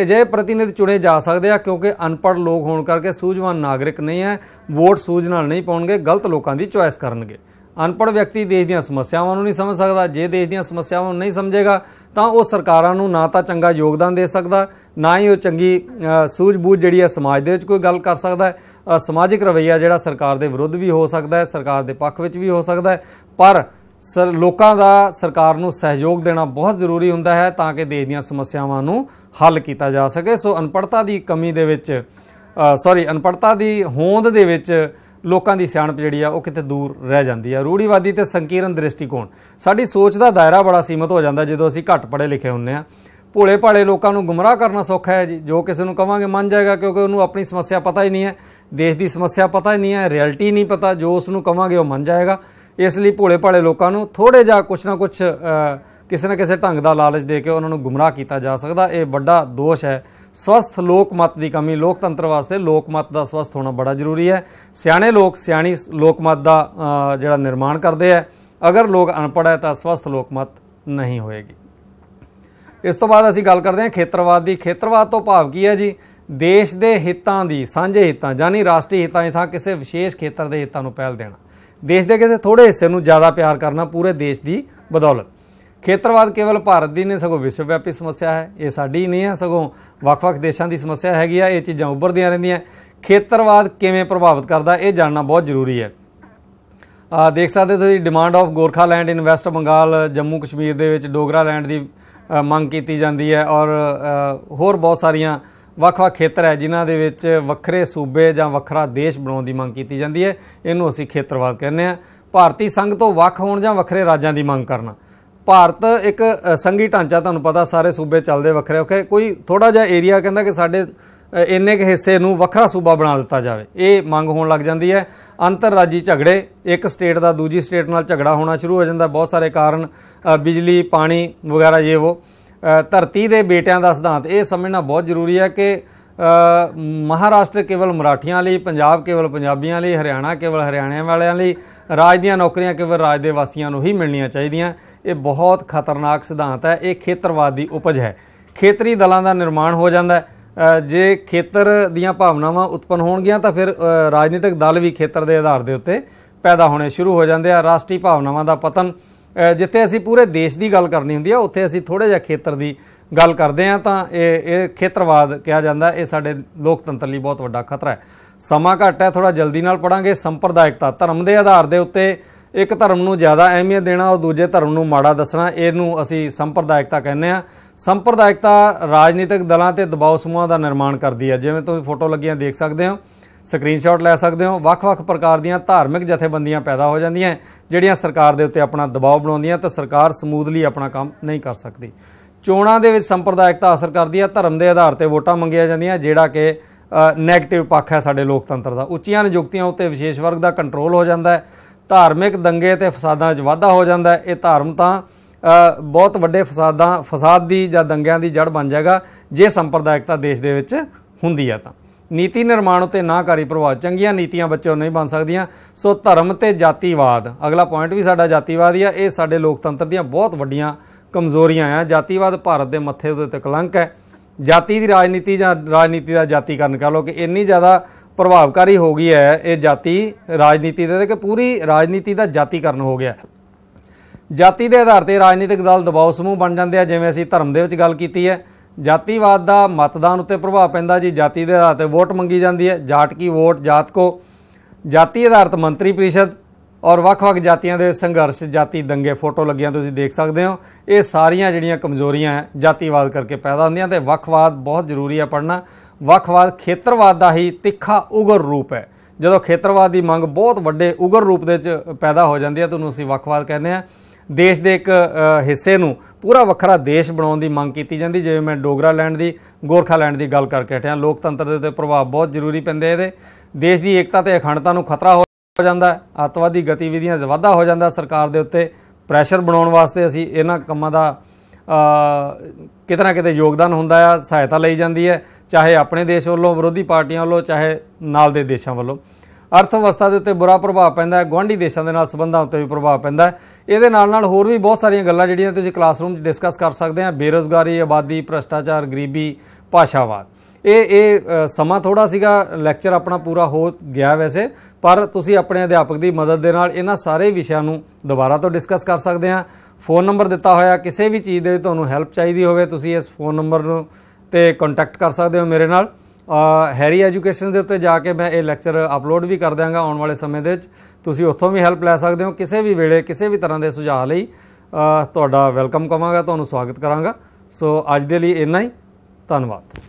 ਅਜੇ ਪ੍ਰਤੀਨਿਧ ਚੁਣੇ ਜਾ ਸਕਦੇ ਆ ਕਿਉਂਕਿ ਅਨਪੜ੍ਹ ਲੋਕ ਹੋਣ ਕਰਕੇ ਸੂਝਵਾਨ ਨਾਗਰਿਕ ਨਹੀਂ ਹੈ ਵੋਟ ਸੂਝ ਨਾਲ ਨਹੀਂ ਪਾਉਣਗੇ ਗਲਤ ਲੋਕਾਂ ਦੀ ਚੁਆਇਸ ਕਰਨਗੇ ਅਨਪੜ੍ਹ ਵਿਅਕਤੀ ਦੇਸ਼ ਦੀਆਂ ਸਮੱਸਿਆਵਾਂ ਨੂੰ ਨਹੀਂ ਸਮਝ ਸਕਦਾ ਜੇ ਦੇਸ਼ ਦੀਆਂ ਸਮੱਸਿਆਵਾਂ ਨੂੰ ਨਹੀਂ ਸਮਝੇਗਾ ਤਾਂ ਉਹ ਸਰਕਾਰਾਂ ਨੂੰ ਨਾ ਤਾਂ ਚੰਗਾ ਯੋਗਦਾਨ ਦੇ ਸਕਦਾ ਨਾ ਹੀ ਉਹ ਚੰਗੀ ਸੂਝ-ਬੂਝ ਜਿਹੜੀ ਹੈ ਸਮਾਜ ਦੇ ਵਿੱਚ ਕੋਈ ਗੱਲ ਕਰ ਸਕਦਾ ਹੈ ਸਮਾਜਿਕ ਰਵਈਆ ਜਿਹੜਾ ਸਰਕਾਰ ਦੇ ਵਿਰੁੱਧ ਵੀ ਹੋ ਸਕਦਾ ਹੈ ਸਰਕਾਰ ਦੇ ਪੱਖ ਵਿੱਚ ਵੀ ਹੋ ਸਕਦਾ ਹੈ ਪਰ ਸਰ ਲੋਕਾਂ ਦਾ ਸਰਕਾਰ ਨੂੰ ਸਹਿਯੋਗ ਦੇਣਾ ਬਹੁਤ ਜ਼ਰੂਰੀ ਹੁੰਦਾ ਹੈ ਤਾਂ ਕਿ ਦੇਸ਼ ਦੀਆਂ ਸਮੱਸਿਆਵਾਂ ਨੂੰ ਹੱਲ ਕੀਤਾ ਜਾ ਸਕੇ ਸੋ ਅਨਪੜਤਾ ਦੀ ਕਮੀ ਦੇ ਵਿੱਚ ਸੌਰੀ ਅਨਪੜਤਾ ਦੀ ਹੋਂਦ ਦੇ ਵਿੱਚ ਲੋਕਾਂ ਦੀ ਸਿਆਣਪ ਜਿਹੜੀ ਆ ਉਹ ਕਿਤੇ ਦੂਰ ਰਹਿ ਜਾਂਦੀ ਆ ਰੂੜੀਵਾਦੀ ਤੇ ਸੰਕੀਰਨ ਦ੍ਰਿਸ਼ਟੀਕੋਣ ਸਾਡੀ ਸੋਚ ਦਾ ਦਾਇਰਾ ਬੜਾ ਸੀਮਤ ਹੋ ਜਾਂਦਾ ਜਦੋਂ ਅਸੀਂ ਘੱਟ ਪੜੇ ਲਿਖੇ ਹੁੰਨੇ ਆ ਭੋਲੇ ਭਾਲੇ ਲੋਕਾਂ ਨੂੰ ਗੁੰਮਰਾਹ ਕਰਨਾ ਸੌਖਾ ਹੈ ਜੀ ਜੋ ਕਿਸੇ ਨੂੰ ਕਵਾਂਗੇ ਮੰਨ ਜਾਏਗਾ ਕਿਉਂਕਿ ਉਹਨੂੰ ਆਪਣੀ ਸਮੱਸਿਆ ਪਤਾ ਹੀ ਨਹੀਂ ਹੈ ਦੇਸ਼ ਦੀ ਸਮੱਸਿਆ ਪਤਾ ਹੀ ਨਹੀਂ ਹੈ ਰਿਐਲਿਟੀ ਨਹੀਂ ਪਤਾ ਜੋ ਉਸ ਨੂੰ ਕਵਾਂਗੇ ਉਹ ਮੰਨ ਜਾਏਗਾ ਇਸ ਲਈ ਭੋਲੇ ਭਾਲੇ ਲੋਕਾਂ ਨੂੰ ਥੋੜੇ ਜਿਹਾ ਕੁਛ ਨਾ ਕੁਛ ਕਿਸੇ ਨਾ ਕਿਸੇ ਢੰਗ ਦਾ ਲਾਲਚ ਦੇ ਕੇ ਉਹਨਾਂ ਨੂੰ ਗੁੰਮਰਾਹ ਕੀਤਾ ਜਾ ਸਕਦਾ ਇਹ ਵੱਡਾ ਦੋਸ਼ ਹੈ ਸਵਸਥ ਲੋਕਮਤ ਦੀ ਕਮੀ ਲੋਕਤੰਤਰ ਵਾਸਤੇ ਲੋਕਮਤ ਦਾ ਸਵਸਥ ਹੋਣਾ ਬੜਾ ਜ਼ਰੂਰੀ ਹੈ ਸਿਆਣੇ ਲੋਕ ਸਿਆਣੀ ਲੋਕਮਤ ਦਾ ਜਿਹੜਾ ਨਿਰਮਾਣ ਕਰਦੇ ਆ ਅਗਰ ਲੋਕ ਅਨਪੜ ਹੈ ਤਾਂ ਸਵਸਥ ਲੋਕਮਤ ਨਹੀਂ ਹੋਏਗੀ ਇਸ ਤੋਂ ਬਾਅਦ ਅਸੀਂ ਗੱਲ ਕਰਦੇ ਹਾਂ ਖੇਤਰਵਾਦ ਦੀ ਖੇਤਰਵਾਦ ਤੋਂ ਭਾਵ ਕੀ ਹੈ ਜੀ ਦੇਸ਼ ਦੇ ਹਿੱਤਾਂ ਦੀ ਸਾਂਝੇ ਹਿੱਤਾਂ ਯਾਨੀ ਰਾਸ਼ਟਰੀ ਹਿੱਤਾਂ ਇਥਾਂ ਕਿਸੇ ਵਿਸ਼ੇਸ਼ ਖੇਤਰ ਦੇ ਹਿੱਤਾਂ ਨੂੰ ਪਹਿਲ ਦੇਣਾ ਦੇਸ਼ ਦੇ ਕਿਸੇ ਥੋੜੇ ਹਿੱਸੇ ਨੂੰ ਜ਼ਿਆਦਾ ਪਿਆਰ ਕਰਨਾ ਪੂਰੇ ਦੇਸ਼ ਦੀ ਬਦੌਲਤ ਖੇਤਰਵਾਦ ਕੇਵਲ ਭਾਰਤ ਦੀ ਨਹੀਂ ਸਗੋਂ ਵਿਸ਼ਵ ਵਿਆਪੀ ਸਮੱਸਿਆ ਹੈ ਇਹ ਸਾਡੀ ਨਹੀਂ ਹੈ ਸਗੋਂ ਵੱਖ-ਵੱਖ ਦੇਸ਼ਾਂ ਦੀ ਸਮੱਸਿਆ ਹੈਗੀ ਆ ਇਹ ਚੀਜ਼ਾਂ ਉੱਭਰਦੀਆਂ ਰਹਿੰਦੀਆਂ ਖੇਤਰਵਾਦ ਕਿਵੇਂ ਪ੍ਰਭਾਵਿਤ ਕਰਦਾ ਇਹ ਜਾਣਨਾ ਬਹੁਤ ਜ਼ਰੂਰੀ ਹੈ ਆ ਦੇਖ ਸਕਦੇ ਤੁਸੀਂ demand of Gorkha land in West Bengal Jammu Kashmir ਦੇ ਵਿੱਚ ਡੋਗਰਾ ਲੈਂਡ ਦੀ ਮੰਗ ਕੀਤੀ ਜਾਂਦੀ ਹੈ ਔਰ ਹੋਰ ਬਹੁਤ ਸਾਰੀਆਂ ਵੱਖ-ਵੱਖ ਖੇਤਰ ਹੈ ਜਿਨ੍ਹਾਂ ਦੇ ਵਿੱਚ ਵੱਖਰੇ ਸੂਬੇ ਜਾਂ ਵੱਖਰਾ ਦੇਸ਼ ਬਣਾਉਣ ਦੀ ਮੰਗ ਕੀਤੀ ਜਾਂਦੀ ਹੈ ਇਹਨੂੰ ਅਸੀਂ ਖੇਤਰਵਾਦ ਕਹਿੰਦੇ ਆ ਭਾਰਤੀ ਸੰਘ ਤੋਂ ਵੱਖ ਹੋਣ ਜਾਂ ਵੱਖਰੇ ਰਾਜਾਂ ਦੀ ਮੰਗ ਕਰਨਾ ਭਾਰਤ ਇੱਕ ਸੰਗੀ ਢਾਂਚਾ ਤੁਹਾਨੂੰ ਪਤਾ ਸਾਰੇ ਸੂਬੇ ਚੱਲਦੇ ਵੱਖਰੇ ਓਕੇ ਕੋਈ ਥੋੜਾ ਜਿਹਾ ਏਰੀਆ ਕਹਿੰਦਾ ਕਿ ਸਾਡੇ ਇੰਨੇ ਕ ਹਿੱਸੇ ਨੂੰ ਵੱਖਰਾ ਸੂਬਾ ਬਣਾ ਦਿੱਤਾ ਜਾਵੇ ਇਹ ਮੰਗ ਹੋਣ ਲੱਗ ਜਾਂਦੀ ਹੈ ਅੰਤਰਰਾਜੀ ਝਗੜੇ ਇੱਕ ਸਟੇਟ ਦਾ ਦੂਜੀ ਸਟੇਟ ਨਾਲ ਝਗੜਾ ਹੋਣਾ ਸ਼ੁਰੂ ਹੋ ਜਾਂਦਾ ਬਹੁਤ ਸਾਰੇ ਕਾਰਨ ਬਿਜਲੀ ਪਾਣੀ ਵਗੈਰਾ ਇਹ ਉਹ ਧਰਤੀ ਦੇ ਬੇਟਿਆਂ ਦਾ ਸਿਧਾਂਤ ਇਹ ਸਮਝਣਾ ਬਹੁਤ ਜ਼ਰੂਰੀ ਹੈ ਕਿ ਮਹਾਰਾਸ਼ਟਰ ਕੇਵਲ ਮਰਾਠੀਆਂ ਲਈ ਪੰਜਾਬ ਕੇਵਲ ਪੰਜਾਬੀਆਂ ਲਈ ਹਰਿਆਣਾ ਕੇਵਲ ਹਰਿਆਣੇ ਵਾਲਿਆਂ ਲਈ ਰਾਜ ਦੀਆਂ ਨੌਕਰੀਆਂ ਕੇਵਲ ਰਾਜ ਦੇ ਵਾਸੀਆਂ ਨੂੰ ਹੀ ਮਿਲਣੀਆਂ ਚਾਹੀਦੀਆਂ ਇਹ ਬਹੁਤ ਖਤਰਨਾਕ ਸਿਧਾਂਤ ਹੈ ਇਹ ਖੇਤਰਵਾਦੀ ਉਪਜ ਹੈ ਖੇਤਰੀ ਦਲਾਂ ਦਾ ਨਿਰਮਾਣ ਹੋ ਜਾਂਦਾ ਹੈ ਜੇ ਖੇਤਰ ਦੀਆਂ ਭਾਵਨਾਵਾਂ ਉਤਪਨ ਹੋਣਗੀਆਂ ਤਾਂ ਫਿਰ ਰਾਜਨੀਤਿਕ ਦਲ ਵੀ ਖੇਤਰ ਦੇ ਆਧਾਰ ਦੇ ਉੱਤੇ ਪੈਦਾ ਹੋਣੇ ਸ਼ੁਰੂ ਹੋ ਜਾਂਦੇ ਆ ਰਾਸ਼ਟਰੀ ਭਾਵਨਾਵਾਂ ਦਾ ਪਤਨ ਜਿੱਥੇ ਅਸੀਂ ਪੂਰੇ ਦੇਸ਼ ਦੀ ਗੱਲ ਕਰਨੀ ਹੁੰਦੀ ਆ ਉੱਥੇ ਅਸੀਂ ਥੋੜੇ ਜਿਹਾ ਖੇਤਰ ਦੀ ਗੱਲ ਕਰਦੇ ਆ ਤਾਂ ਇਹ ਇਹ ਖੇਤਰਵਾਦ ਕਿਹਾ ਜਾਂਦਾ ਇਹ ਸਾਡੇ ਲੋਕਤੰਤਰ ਲਈ ਬਹੁਤ ਵੱਡਾ ਖਤਰਾ ਹੈ ਸਮਾਂ ਘੱਟ ਹੈ ਥੋੜਾ ਜਲਦੀ ਨਾਲ ਪੜਾਂਗੇ ਸੰਪਰਦਾਇਕਤਾ ਧਰਮ ਦੇ ਆਧਾਰ ਦੇ ਉੱਤੇ ਇੱਕ ਧਰਮ ਨੂੰ ਜ਼ਿਆਦਾ ਅਹਿਮੀਅਤ ਦੇਣਾ ਔਰ ਦੂਜੇ ਧਰਮ ਨੂੰ ਮਾੜਾ ਦੱਸਣਾ ਇਹਨੂੰ ਅਸੀਂ ਸੰਪਰਦਾਇਕਤਾ ਕਹਿੰਦੇ ਆ ਸੰਪਰਦਾਇਕਤਾ ਰਾਜਨੀਤਿਕ ਦਲਾਂ ਤੇ ਦਬਾਅ ਸਮੂਹਾਂ ਦਾ ਨਿਰਮਾਣ ਕਰਦੀ ਹੈ ਜਿਵੇਂ ਤੁਸੀਂ ਫੋਟੋ ਲੱਗੀਆਂ ਦੇਖ ਸਕਦੇ ਹੋ ਸਕਰੀਨਸ਼ਾਟ ਲੈ ਸਕਦੇ ਹੋ ਵੱਖ-ਵੱਖ ਪ੍ਰਕਾਰ ਦੀਆਂ ਧਾਰਮਿਕ ਜਥੇਬੰਦੀਆਂ ਪੈਦਾ ਹੋ ਜਾਂਦੀਆਂ ਜਿਹੜੀਆਂ ਸਰਕਾਰ ਦੇ ਉੱਤੇ ਆਪਣਾ ਦਬਾਅ ਬਣਾਉਂਦੀਆਂ ਤੇ ਸਰਕਾਰ ਸਮੂਦਲੀ ਆਪਣਾ ਕੰਮ ਨਹੀਂ ਕਰ ਸਕਦੀ ਚੋਣਾਂ ਦੇ ਵਿੱਚ ਸੰਪਰਦਾਇਕਤਾ ਅਸਰ ਕਰਦੀ ਹੈ ਧਰਮ ਦੇ ਆਧਾਰ ਤੇ ਵੋਟਾਂ ਮੰਗੀਆਂ ਜਾਂਦੀਆਂ ਜਿਹੜਾ ਕਿ ਨੈਗੇਟਿਵ ਪੱਖ ਹੈ ਸਾਡੇ ਲੋਕਤੰਤਰ ਦਾ ਉੱਚੀਆਂ ਨਿਯੁਕਤੀਆਂ ਉੱਤੇ ਵਿਸ਼ੇਸ਼ ਵਰਗ ਦਾ ਕੰਟਰੋਲ ਹੋ ਜਾਂਦਾ ਹੈ ਧਾਰਮਿਕ ਦੰਗੇ ਤੇ ਫਸਾਦਾਂ 'ਚ ਵਾਧਾ ਹੋ ਜਾਂਦਾ ਹੈ ਇਹ ਧਰਮ ਤਾਂ ਬਹੁਤ ਵੱਡੇ ਫਸਾਦਾਂ ਫਸਾਦ ਦੀ ਜਾਂ ਦੰਗਿਆਂ ਦੀ ਜੜ ਬਣ ਜਾਏਗਾ ਜੇ ਸੰਪਰਦਾਇਕਤਾ ਦੇਸ਼ ਦੇ ਵਿੱਚ ਹੁੰਦੀ ਆ ਤਾਂ ਨੀਤੀ ਨਿਰਮਾਣ ਉਤੇ ਨਾਕਾਰੀ ਪ੍ਰਭਾਵ ਚੰਗੀਆਂ ਨੀਤੀਆਂ ਬੱਚੋਂ ਨਹੀਂ ਬਣ ਸਕਦੀਆਂ ਸੋ ਧਰਮ ਤੇ ਜਾਤੀਵਾਦ ਅਗਲਾ ਪੁਆਇੰਟ ਵੀ ਸਾਡਾ ਜਾਤੀਵਾਦ ਹੀ ਆ ਇਹ ਸਾਡੇ ਲੋਕਤੰਤਰ ਦੀਆਂ ਬਹੁਤ ਵੱਡੀਆਂ ਕਮਜ਼ੋਰੀਆਂ ਆ ਜਾਤੀਵਾਦ ਭਾਰਤ ਦੇ ਮੱਥੇ ਉਤੇ ਕਲੰਕ ਹੈ ਜਾਤੀ ਦੀ ਰਾਜਨੀਤੀ ਜਾਂ ਰਾਜਨੀਤੀ ਦਾ ਜਾਤੀਕਰਨ ਕਹ ਲੋ ਕਿ ਇੰਨੀ ਜ਼ਿਆਦਾ ਪ੍ਰਭਾਵਕਾਰੀ ਹੋ ਗਈ ਹੈ ਇਹ ਜਾਤੀ ਰਾਜਨੀਤੀ ਦੇ ਕਿ ਪੂਰੀ ਰਾਜਨੀਤੀ ਦਾ ਜਾਤੀਕਰਨ ਹੋ ਗਿਆ ਜਾਤੀ ਦੇ ਆਧਾਰ ਤੇ ਰਾਜਨੀਤਿਕ ਦਲ ਦਬਾਅ ਸਮੂਹ ਬਣ ਜਾਂਦੇ ਆ ਜਿਵੇਂ ਅਸੀਂ ਧਰਮ ਦੇ ਵਿੱਚ ਗੱਲ ਕੀਤੀ ਹੈ ਜਾਤੀਵਾਦ ਦਾ ਮਤਦਾਨ ਉੱਤੇ ਪ੍ਰਭਾਵ ਪੈਂਦਾ ਜੀ ਜਾਤੀ ਦੇ ਆਧਾਰ ਤੇ ਵੋਟ ਮੰਗੀ ਜਾਂਦੀ ਹੈ ਜਾਟ ਕੀ ਵੋਟ ਜਾਤ ਕੋ ਜਾਤੀ ਆਧਾਰਿਤ ਮੰਤਰੀ ਪਰਿਸ਼ਦ ਔਰ ਵੱਖ-ਵੱਖ ਜਾਤੀਆਂ ਦੇ ਸੰਘਰਸ਼ ਜਾਤੀ ਦੰਗੇ ਫੋਟੋ ਲੱਗੀਆਂ ਤੁਸੀਂ ਦੇਖ ਸਕਦੇ ਹੋ ਇਹ ਸਾਰੀਆਂ ਜਿਹੜੀਆਂ ਕਮਜ਼ੋਰੀਆਂ ਜਾਤੀਵਾਦ ਕਰਕੇ ਪੈਦਾ ਹੁੰਦੀਆਂ ਤੇ ਵੱਖਵਾਦ ਬਹੁਤ ਜ਼ਰੂਰੀ ਹੈ ਪੜਨਾ ਵੱਖਵਾਦ ਖੇਤਰਵਾਦ ਦਾ ਹੀ ਤਿੱਖਾ ਉਗਰ ਰੂਪ ਹੈ ਜਦੋਂ ਖੇਤਰਵਾਦ ਦੀ ਮੰਗ ਬਹੁਤ ਵੱਡੇ ਉਗਰ ਰੂਪ ਦੇ ਚ ਪੈਦਾ ਹੋ ਜਾਂਦੀ ਹੈ ਤੁਹਾਨੂੰ ਅਸੀਂ ਵੱਖਵਾਦ ਕਹਿੰਦੇ ਆ ਦੇਸ਼ ਦੇ ਇੱਕ ਹਿੱਸੇ ਨੂੰ ਪੂਰਾ ਵੱਖਰਾ ਦੇਸ਼ ਬਣਾਉਣ ਦੀ ਮੰਗ ਕੀਤੀ ਜਾਂਦੀ ਜਿਵੇਂ ਮੈਂ ਡੋਗਰਾ ਲੈਂਡ ਦੀ ਗੋਰਖਾ ਲੈਂਡ ਦੀ ਗੱਲ ਕਰਕੇ ਹਟਿਆ ਲੋਕਤੰਤਰ ਦੇ ਉੱਤੇ ਪ੍ਰਭਾਵ ਬਹੁਤ ਜ਼ਰੂਰੀ ਪੈਂਦੇ ਇਹਦੇ ਦੇਸ਼ ਦੀ ਏਕਤਾ ਤੇ ਅਖੰਡਤਾ ਨੂੰ ਖਤਰਾ ਹੋ ਜਾਂਦਾ ਅਤਵਾਦੀ ਗਤੀਵਿਧੀਆਂ 'ਚ ਵਾਧਾ ਹੋ ਜਾਂਦਾ ਸਰਕਾਰ ਦੇ ਉੱਤੇ ਪ੍ਰੈਸ਼ਰ ਬਣਾਉਣ ਵਾਸਤੇ ਅਸੀਂ ਇਹਨਾਂ ਕੰਮਾਂ ਦਾ ਕਿਤੇ ਨਾ ਕਿਤੇ ਯੋਗਦਾਨ ਹੁੰਦਾ ਆ ਸਹਾਇਤਾ ਲਈ ਜਾਂਦੀ ਹੈ ਚਾਹੇ ਆਪਣੇ ਦੇਸ਼ ਵੱਲੋਂ ਵਿਰੋਧੀ ਪਾਰਟੀਆਂ ਵੱਲੋਂ ਚਾਹੇ ਨਾਲ ਦੇ ਦੇਸ਼ਾਂ ਵੱਲੋਂ ਅਰਥ ਵਿਵਸਥਾ ਦੇ ਉੱਤੇ ਬੁਰਾ ਪ੍ਰਭਾਵ ਪੈਂਦਾ ਹੈ ਗਵਾਂਢੀ ਦੇਸ਼ਾਂ ਦੇ ਨਾਲ ਸੰਬੰਧਾਂ ਉੱਤੇ ਵੀ ਪ੍ਰਭਾਵ ਪੈਂਦਾ ਹੈ ਇਹਦੇ ਨਾਲ ਨਾਲ ਹੋਰ ਵੀ ਬਹੁਤ ਸਾਰੀਆਂ ਗੱਲਾਂ ਜਿਹੜੀਆਂ ਤੁਸੀਂ ਕਲਾਸਰੂਮ 'ਚ ਡਿਸਕਸ ਕਰ ਸਕਦੇ ਆ ਬੇਰੋਜ਼ਗਾਰੀ ਆਬਾਦੀ ਭ੍ਰਸ਼ਟਾਚਾਰ ਗਰੀਬੀ ਭਾਸ਼ਾਵਾਦ ਇਹ ਇਹ ਸਮਾਂ ਥੋੜਾ ਸੀਗਾ ਲੈਕਚਰ ਆਪਣਾ ਪੂਰਾ ਹੋ ਗਿਆ ਵੈਸੇ ਪਰ ਤੁਸੀਂ ਆਪਣੇ ਅਧਿਆਪਕ ਦੀ ਮਦਦ ਦੇ ਨਾਲ ਇਹਨਾਂ ਸਾਰੇ ਵਿਸ਼ਿਆਂ ਨੂੰ ਦੁਬਾਰਾ ਤੋਂ ਡਿਸਕਸ ਕਰ ਸਕਦੇ ਆ ਫੋਨ ਨੰਬਰ ਦਿੱਤਾ ਹੋਇਆ ਕਿਸੇ ਵੀ ਚੀਜ਼ ਦੇ ਤੁਹਾਨੂੰ ਹੈਲਪ ਚਾਹੀਦੀ ਹੋਵੇ ਤੁਸੀਂ ਇਸ ਫੋਨ ਨੰਬਰ ਨੂੰ ਤੇ ਕੰਟੈਕਟ ਕਰ ਸਕਦੇ ਹੋ ਮੇਰੇ ਨਾਲ ਹੈਰੀ ਐਜੂਕੇਸ਼ਨ ਦੇ ਉੱਤੇ ਜਾ ਕੇ ਮੈਂ ਇਹ ਲੈਕਚਰ ਅਪਲੋਡ ਵੀ ਕਰ ਦਿਆਂਗਾ ਆਉਣ ਵਾਲੇ ਸਮੇਂ ਦੇ ਵਿੱਚ ਤੁਸੀਂ ਉੱਥੋਂ ਵੀ ਹੈਲਪ ਲੈ ਸਕਦੇ ਹੋ ਕਿਸੇ ਵੀ ਵੇਲੇ ਕਿਸੇ ਵੀ ਤਰ੍ਹਾਂ ਦੇ ਸੁਝਾਅ ਲਈ ਤੁਹਾਡਾ ਵੈਲਕਮ ਕਵਾਂਗਾ ਤੁਹਾਨੂੰ ਸਵਾਗਤ ਕਰਾਂਗਾ ਸੋ ਅੱਜ ਦੇ ਲਈ ਇੰਨਾ ਹੀ ਧੰਨਵਾਦ